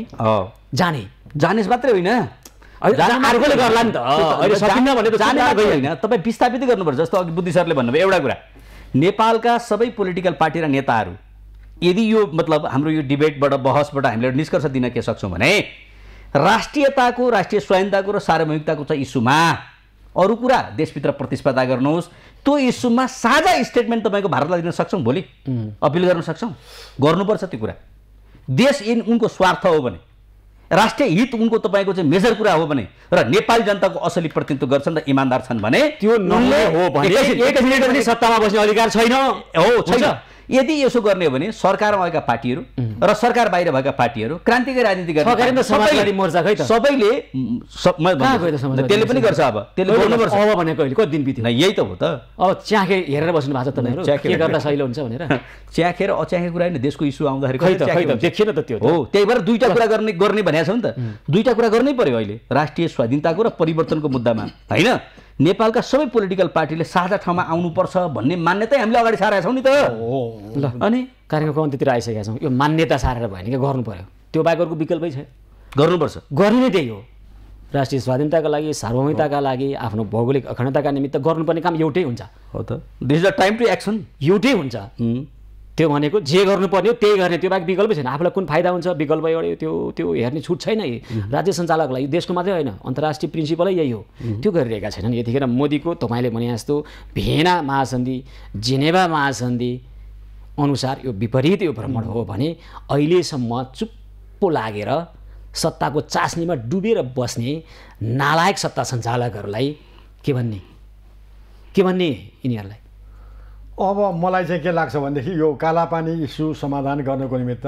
जाने जाने मात्रै होइन अर्कोले गर्ला नि त अहिले सकिन्न होइन तपाईँ विस्थापित गर्नुपर्छ जस्तो अघि बुद्धि सरले भन्नुभयो एउटा कुरा नेपालका सबै पोलिटिकल पार्टी र नेताहरू यदि यो मतलब हाम्रो यो डिबेटबाट बहसबाट हामीले निष्कर्ष दिन के सक्छौँ भने राष्ट्रियताको राष्ट्रिय स्वायन्ताको र सार्वभौमिकताको चाहिँ इस्युमा अरू कुरा देशभित्र प्रतिस्पर्धा गर्नुहोस् त्यो इस्युमा साझा स्टेटमेन्ट तपाईँको भारतलाई दिन सक्छौँ भोलि अपिल गर्न सक्छौँ गर्नुपर्छ त्यो कुरा देश इन उनको स्वार्थ हो भने राष्ट्रिय हित उनको तपाईँको चाहिँ मेजर कुरा हो भने र नेपाली जनताको असली प्रतिनिधित्व गर्छन् र इमान्दार छन् भने त्यो हो सत्तामा बस्ने अधिकार छैन हो छैन यदि यसो गर्ने हो भने सरकारमा भएका पार्टीहरू र सरकार बाहिर भएका पार्टीहरू क्रान्तिकारी राजनीति गर्ने सबैले त्यसले पनि गर्छ अब त्यसले भनेको कति दिन बित्यो यही त हो त अब च्याखे हेरेर बस्नु भएको छ तपाईँहरू गर्दा सहिलो हुन्छ भनेर च्याखे र अच्याखे कुरा होइन देशको इस्यु आउँदाखेरि देखिएन त त्यो हो त्यही भएर दुईवटा कुरा गर्ने गर्ने भनेको छ नि त दुईवटा कुरा गर्नै पर्यो अहिले राष्ट्रिय स्वाधीनताको र परिवर्तनको मुद्दामा होइन नेपालका सबै पोलिटिकल पार्टीले साझा ठाउँमा आउनुपर्छ भन्ने मान्यतै हामीले अगाडि सारेका छौँ नि त ल अनि कार्यक्रमको अन्त्यतिर आइसकेका छौँ यो मान्यता सारेर भयो भएन क्या गर्नु पऱ्यो त्यो बाहेक अर्को विकल्पै छ गर्नुपर्छ गर्नु नै त्यही हो राष्ट्रिय स्वाधीनताका लागि सार्वभौमिकताका लागि आफ्नो भौगोलिक अखण्डताका निमित्त गर्नुपर्ने काम एउटै हुन्छ हो त this is the time to action एउटै हुन्छ त्यो भनेको जे गर्नुपर्ने हो त्यही गर्ने त्यो बाहेक विकल्पै छैन आफूलाई कुन फाइदा हुन्छ विकल्प एउटा त्यो त्यो हेर्ने छुट छैन राज्य सञ्चालकलाई देशको मात्रै होइन अन्तर्राष्ट्रिय प्रिन्सिपलै यही हो त्यो गरिरहेका छैनन् यतिखेर मोदीको तपाईँले भने जस्तो भेना महासन्धि जेनेवा महासन्धि अनुसार यो विपरीत यो भ्रमण हो भने अहिलेसम्म चुप्पो लागेर सत्ताको चास्नीमा डुबेर बस्ने नालायक सत्ता सञ्चालकहरूलाई के भन्ने के भन्ने यिनीहरूलाई अब मलाई चाहिँ के लाग्छ भनेदेखि यो कालापानी इस्यु समाधान गर्नको निमित्त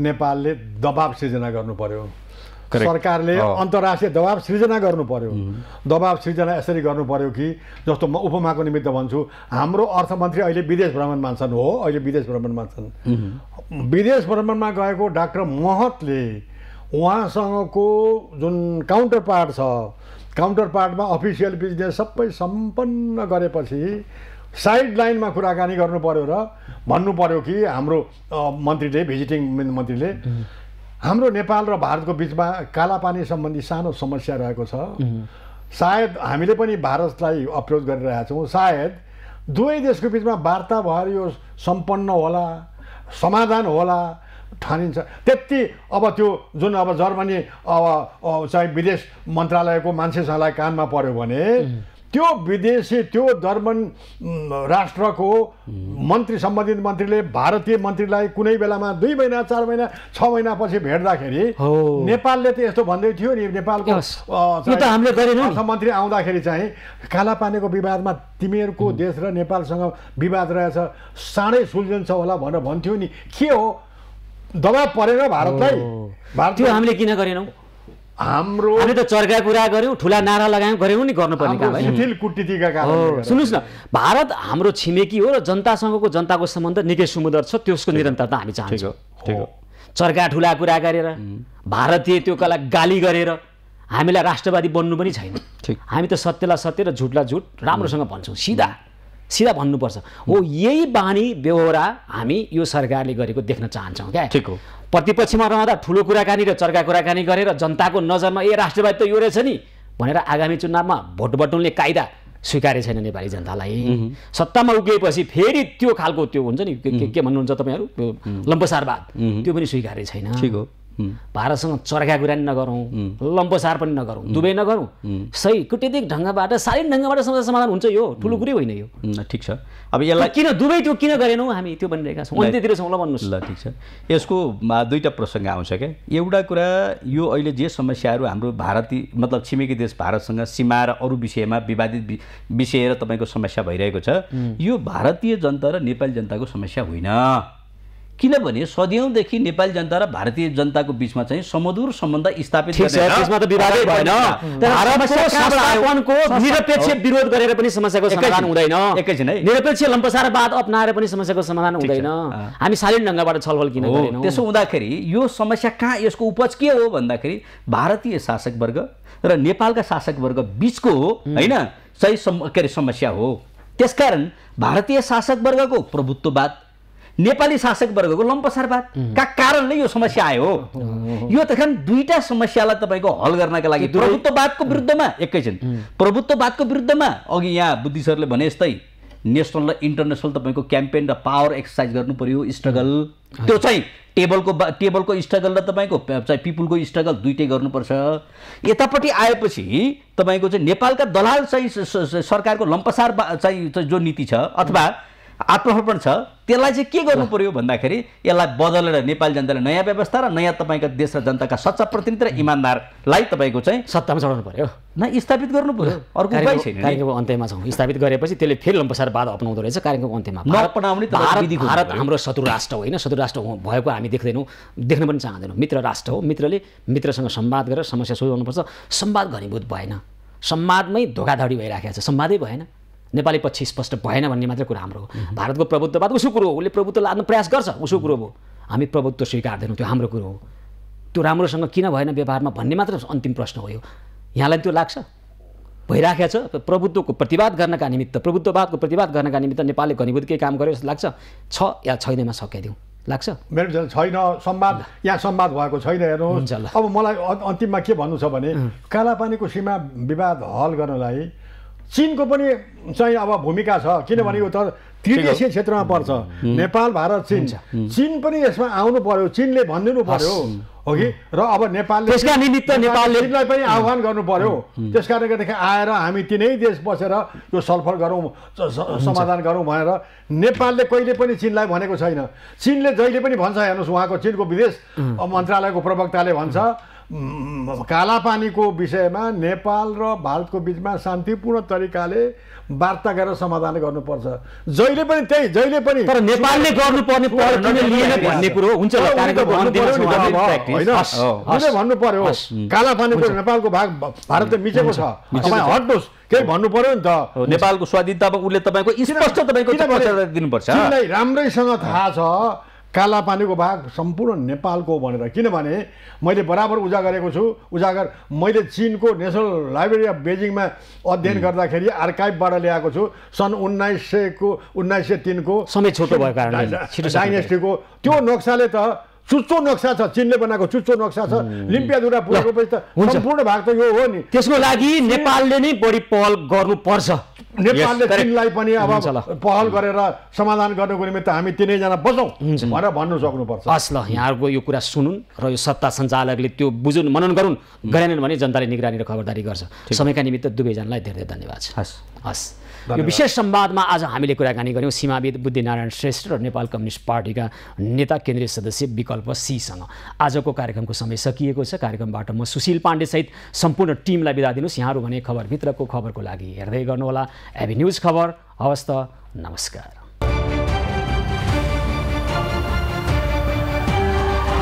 नेपालले दबाब सिर्जना गर्नु पर्यो सरकारले अन्तर्राष्ट्रिय दबाब सिर्जना गर्नु पर्यो दबाब सिर्जना यसरी गर्नु पर्यो कि जस्तो म उपमाको निमित्त भन्छु हाम्रो अर्थमन्त्री अहिले विदेश भ्रमणमा छन् हो अहिले विदेश भ्रमणमा छन् विदेश भ्रमणमा गएको डाक्टर महतले उहाँसँगको जुन काउन्टर पार्ट छ काउन्टर पार्टमा अफिसियल बिजनेस सबै सम्पन्न गरेपछि साइड लाइनमा कुराकानी गर्नु पऱ्यो र भन्नु पऱ्यो कि हाम्रो मन्त्रीले भिजिटिङ मन्त्रीले हाम्रो नेपाल र भारतको बिचमा कालापानी सम्बन्धी सानो समस्या रहेको छ सायद हामीले पनि भारतलाई अप्रोच गरिरहेका छौँ सायद दुवै देशको बिचमा वार्ता भएर यो सम्पन्न होला समाधान होला ठानिन्छ त्यति अब त्यो जुन अब जर्मनी अब चाहिँ विदेश मन्त्रालयको मान्छेसँगलाई कानमा पऱ्यो भने त्यो विदेशी त्यो जर्मन राष्ट्रको मन्त्री सम्बन्धित मन्त्रीले भारतीय मन्त्रीलाई कुनै बेलामा दुई महिना चार महिना छ महिनापछि भेट्दाखेरि नेपालले त यस्तो भन्दै थियो नि नेपालको अर्थमन्त्री आउँदाखेरि चाहिँ काला पानीको विवादमा तिमीहरूको देश र नेपालसँग विवाद रहेछ साँडै सुल्झन्छ होला भनेर भन्थ्यो नि के हो दबाब परेर भारतलाई भारतीय हामीले किन गरेनौँ हाम्रो हामी त चर्का कुरा गऱ्यौँ ठुला नारा लगायौँ गऱ्यौँ नि गर्नुपर्ने काम सुन्नुहोस् न भारत हाम्रो छिमेकी हो र जनतासँगको जनताको सम्बन्ध निकै सुमुदर छ त्यसको निरन्तरता हामी चाहन्छौँ चर्का ठुला कुरा गरेर भारतीय त्यो कला गाली गरेर हामीलाई राष्ट्रवादी बन्नु पनि छैन हामी त सत्यलाई सत्य र झुटलाई झुट राम्रोसँग भन्छौँ सिधा सिधा भन्नुपर्छ हो यही बानी बेहोरा हामी यो सरकारले गरेको देख्न चाहन्छौँ क्या ठिक हो प्रतिपक्षमा रहँदा ठुलो कुराकानी र चर्का कुराकानी गरेर जनताको नजरमा ए राष्ट्रवादी त यो रहेछ नि भनेर आगामी चुनावमा भोट बटुल्ने कायदा स्वीकार्य छैन नेपाली जनतालाई सत्तामा उक्लिएपछि फेरि त्यो खालको त्यो हुन्छ नि के भन्नुहुन्छ तपाईँहरू लम्बसारवाद त्यो पनि स्वीकार्य छैन ठिक हो भारतसँग चर्खा कुरा पनि नगरौँ लम्पोसार पनि नगरौँ दुवै नगरौँ सही कुटनीतिक ढङ्गबाट शारीरिक ढङ्गबाट समस्या समाधान हुन्छ यो ठुलो कुरै होइन यो ठिक छ अब यसलाई किन दुवै त्यो किन गरेनौँ हामी त्यो भनिरहेका छौँ अन्त्यतिर छौँ ल भन्नुहोस् ल ठिक छ यसको दुईवटा प्रसङ्ग आउँछ क्या एउटा कुरा यो अहिले जे समस्याहरू हाम्रो भारतीय मतलब छिमेकी देश भारतसँग सीमा र अरू विषयमा विवादित विषय र तपाईँको समस्या भइरहेको छ यो भारतीय जनता र नेपाली जनताको समस्या होइन किनभने सदियौँदेखि नेपाली जनता र भारतीय जनताको बिचमा चाहिँ समदूर सम्बन्ध स्थापित निरपेक्ष विरोध गरेर पनि समस्याको समाधान हुँदैन निरपेक्ष लम्पसारवाद अप्नाएर पनि समस्याको समाधान हुँदैन हामी शालीन ढङ्गबाट छलफल किन त्यसो हुँदाखेरि यो समस्या कहाँ यसको उपज के हो भन्दाखेरि भारतीय शासकवर्ग र नेपालका शासकवर्ग बिचको होइन सही के अरे समस्या हो त्यसकारण भारतीय शासकवर्गको प्रभुत्ववाद नेपाली शासक वर्गको लम्पसारवाद का कारणले यो समस्या आयो यो त दुईटा समस्यालाई तपाईँको हल गर्नका लागि प्रभुत्ववादको विरुद्धमा एकैछिन प्रभुत्ववादको विरुद्धमा अघि यहाँ बुद्धिस्टहरूले भने यस्तै नेसनल र इन्टरनेसनल तपाईँको क्याम्पेन र पावर एक्सर्साइज गर्नु पर्यो स्ट्रगल त्यो चाहिँ टेबलको टेबलको स्ट्रगल र तपाईँको चाहिँ पिपुलको स्ट्रगल दुइटै गर्नुपर्छ यतापट्टि आएपछि तपाईँको चाहिँ नेपालका दलाल चाहिँ सरकारको लम्पसार चाहिँ जो नीति छ अथवा आत्मसमर्पण छ त्यसलाई चाहिँ के गर्नु पर्यो भन्दाखेरि यसलाई बदलेर नेपाली जनताले नयाँ व्यवस्था र नयाँ तपाईँको देश र जनताका सच्चा प्रतिनिधि र इमान्दारलाई तपाईँको चाहिँ सत्तामा चढाउनु पर्यो न स्थापित गर्नु पर्यो अर्को उपाय छैन कार्यक्रमको अन्त्यमा छौँ स्थापित गरेपछि त्यसले फेरि लम्बसार बाधा अप्नाउँदो रहेछ कार्यक्रमको अन्त्यमा भारत हाम्रो शत्रु राष्ट्र होइन शत्रु राष्ट्र भएको हामी देख्दैनौँ देख्न पनि चाहँदैनौँ मित्र राष्ट्र हो मित्रले मित्रसँग संवाद गरेर समस्या सुझाउनुपर्छ संवाद घनीभूत भएन संवादमै धोकाधडी भइराखेको छ संवादै भएन नेपाली पक्ष स्पष्ट भएन भन्ने मात्रै कुरा हाम्रो हो भारतको प्रभुत्ववाद उसो कुरो हो उसले प्रभुत्व लाद्नु प्रयास गर्छ उसो कुरो हो हामी प्रभुत्व स्वीकार्दैनौँ त्यो हाम्रो कुरो हो त्यो राम्रोसँग किन भएन व्यवहारमा भन्ने मात्र अन्तिम प्रश्न हो यो यहाँलाई त्यो लाग्छ भइराखेको छ प्रभुत्वको प्रतिवाद गर्नका निमित्त प्रभुत्ववादको प्रतिवाद गर्नका निमित्त नेपालले घनीभूत केही काम गर्यो जस्तो लाग्छ छ या छैनमा सकिदिउँ लाग्छ मेरो छैन संवाद यहाँ सम्वाद भएको छैन हेर्नुहोस् अब मलाई अन्तिममा के भन्नु छ भने कालापानीको सीमा विवाद हल गर्नलाई चिनको पनि चाहिँ अब भूमिका छ किनभने यो त त्रिदेशीय क्षेत्रमा पर्छ नेपाल भारत चिन चिन पनि यसमा आउनु पर्यो चिनले भनिदिनु पर्यो हो कि र अब नेपालले त्यसका निमित्त नेपालले पनि आह्वान गर्नु पर्यो त्यस कारणले गर्दाखेरि आएर हामी तिनै देश बसेर यो सलफल गरौँ समाधान गरौँ भनेर नेपालले कहिले पनि चिनलाई भनेको छैन चिनले जहिले पनि भन्छ हेर्नुहोस् उहाँको चिनको विदेश मन्त्रालयको प्रवक्ताले भन्छ कालापानीको विषयमा नेपाल र भारतको बिचमा शान्तिपूर्ण तरिकाले वार्ता गरेर समाधान गर्नुपर्छ जहिले पनि त्यही जहिले पनि तर नेपालले गर्नुपर्ने भन्ने कुरो हुन्छ भन्नु पर्यो काला कालापानीको नेपालको भाग भारतले मिचेको छ हट्नुहोस् केही भन्नु पर्यो नि त नेपालको स्वाधीनता उसले तपाईँको स्पष्ट तपाईँको दिनुपर्छ राम्रैसँग थाहा छ काला पानीको भाग सम्पूर्ण नेपालको भनेर किनभने मैले बराबर उजा गरेको छु उजागर मैले चिनको नेसनल लाइब्रेरी अफ बेजिङमा अध्ययन गर्दाखेरि आर्काइभबाट ल्याएको छु सन् उन्नाइस सयको उन्नाइस सय तिनको समय छोटो भएको डाइनेस्टीको त्यो नक्साले त चुच्चो नक्सा छ चिनले बनाएको चुच्चो नक्सा छ लिम्पियाधुरा पछि त सम्पूर्ण भाग त यो हो नि त्यसको लागि नेपालले नै बढी पहल गर्नुपर्छ नेपालले चिनलाई पनि अब पहल गरेर समाधान गर्नुको निमित्त हामी तिनैजना बसौँ भनेर भन्नु सक्नुपर्छ हस् ल यहाँहरूको यो कुरा सुनुन् र यो सत्ता सञ्चालकले त्यो बुझुन् मनन गरून् गरेनन् भने जनताले निगरानी र खबरदारी गर्छ समयका निमित्त दुवैजनालाई धेरै धेरै धन्यवाद हस् हस् यो विशेष संवादमा आज हामीले कुराकानी गऱ्यौँ सीमाविद बुद्धिनारायण श्रेष्ठ र नेपाल कम्युनिस्ट पार्टीका नेता केन्द्रीय सदस्य विकल्प सीसँग आजको कार्यक्रमको समय सकिएको छ कार्यक्रमबाट म सुशील पाण्डेसहित सम्पूर्ण टिमलाई बिदा दिनुहोस् यहाँहरू भने खबरभित्रको खबरको लागि हेर्दै गर्नुहोला एभी न्युज खबर हवस् त नमस्कार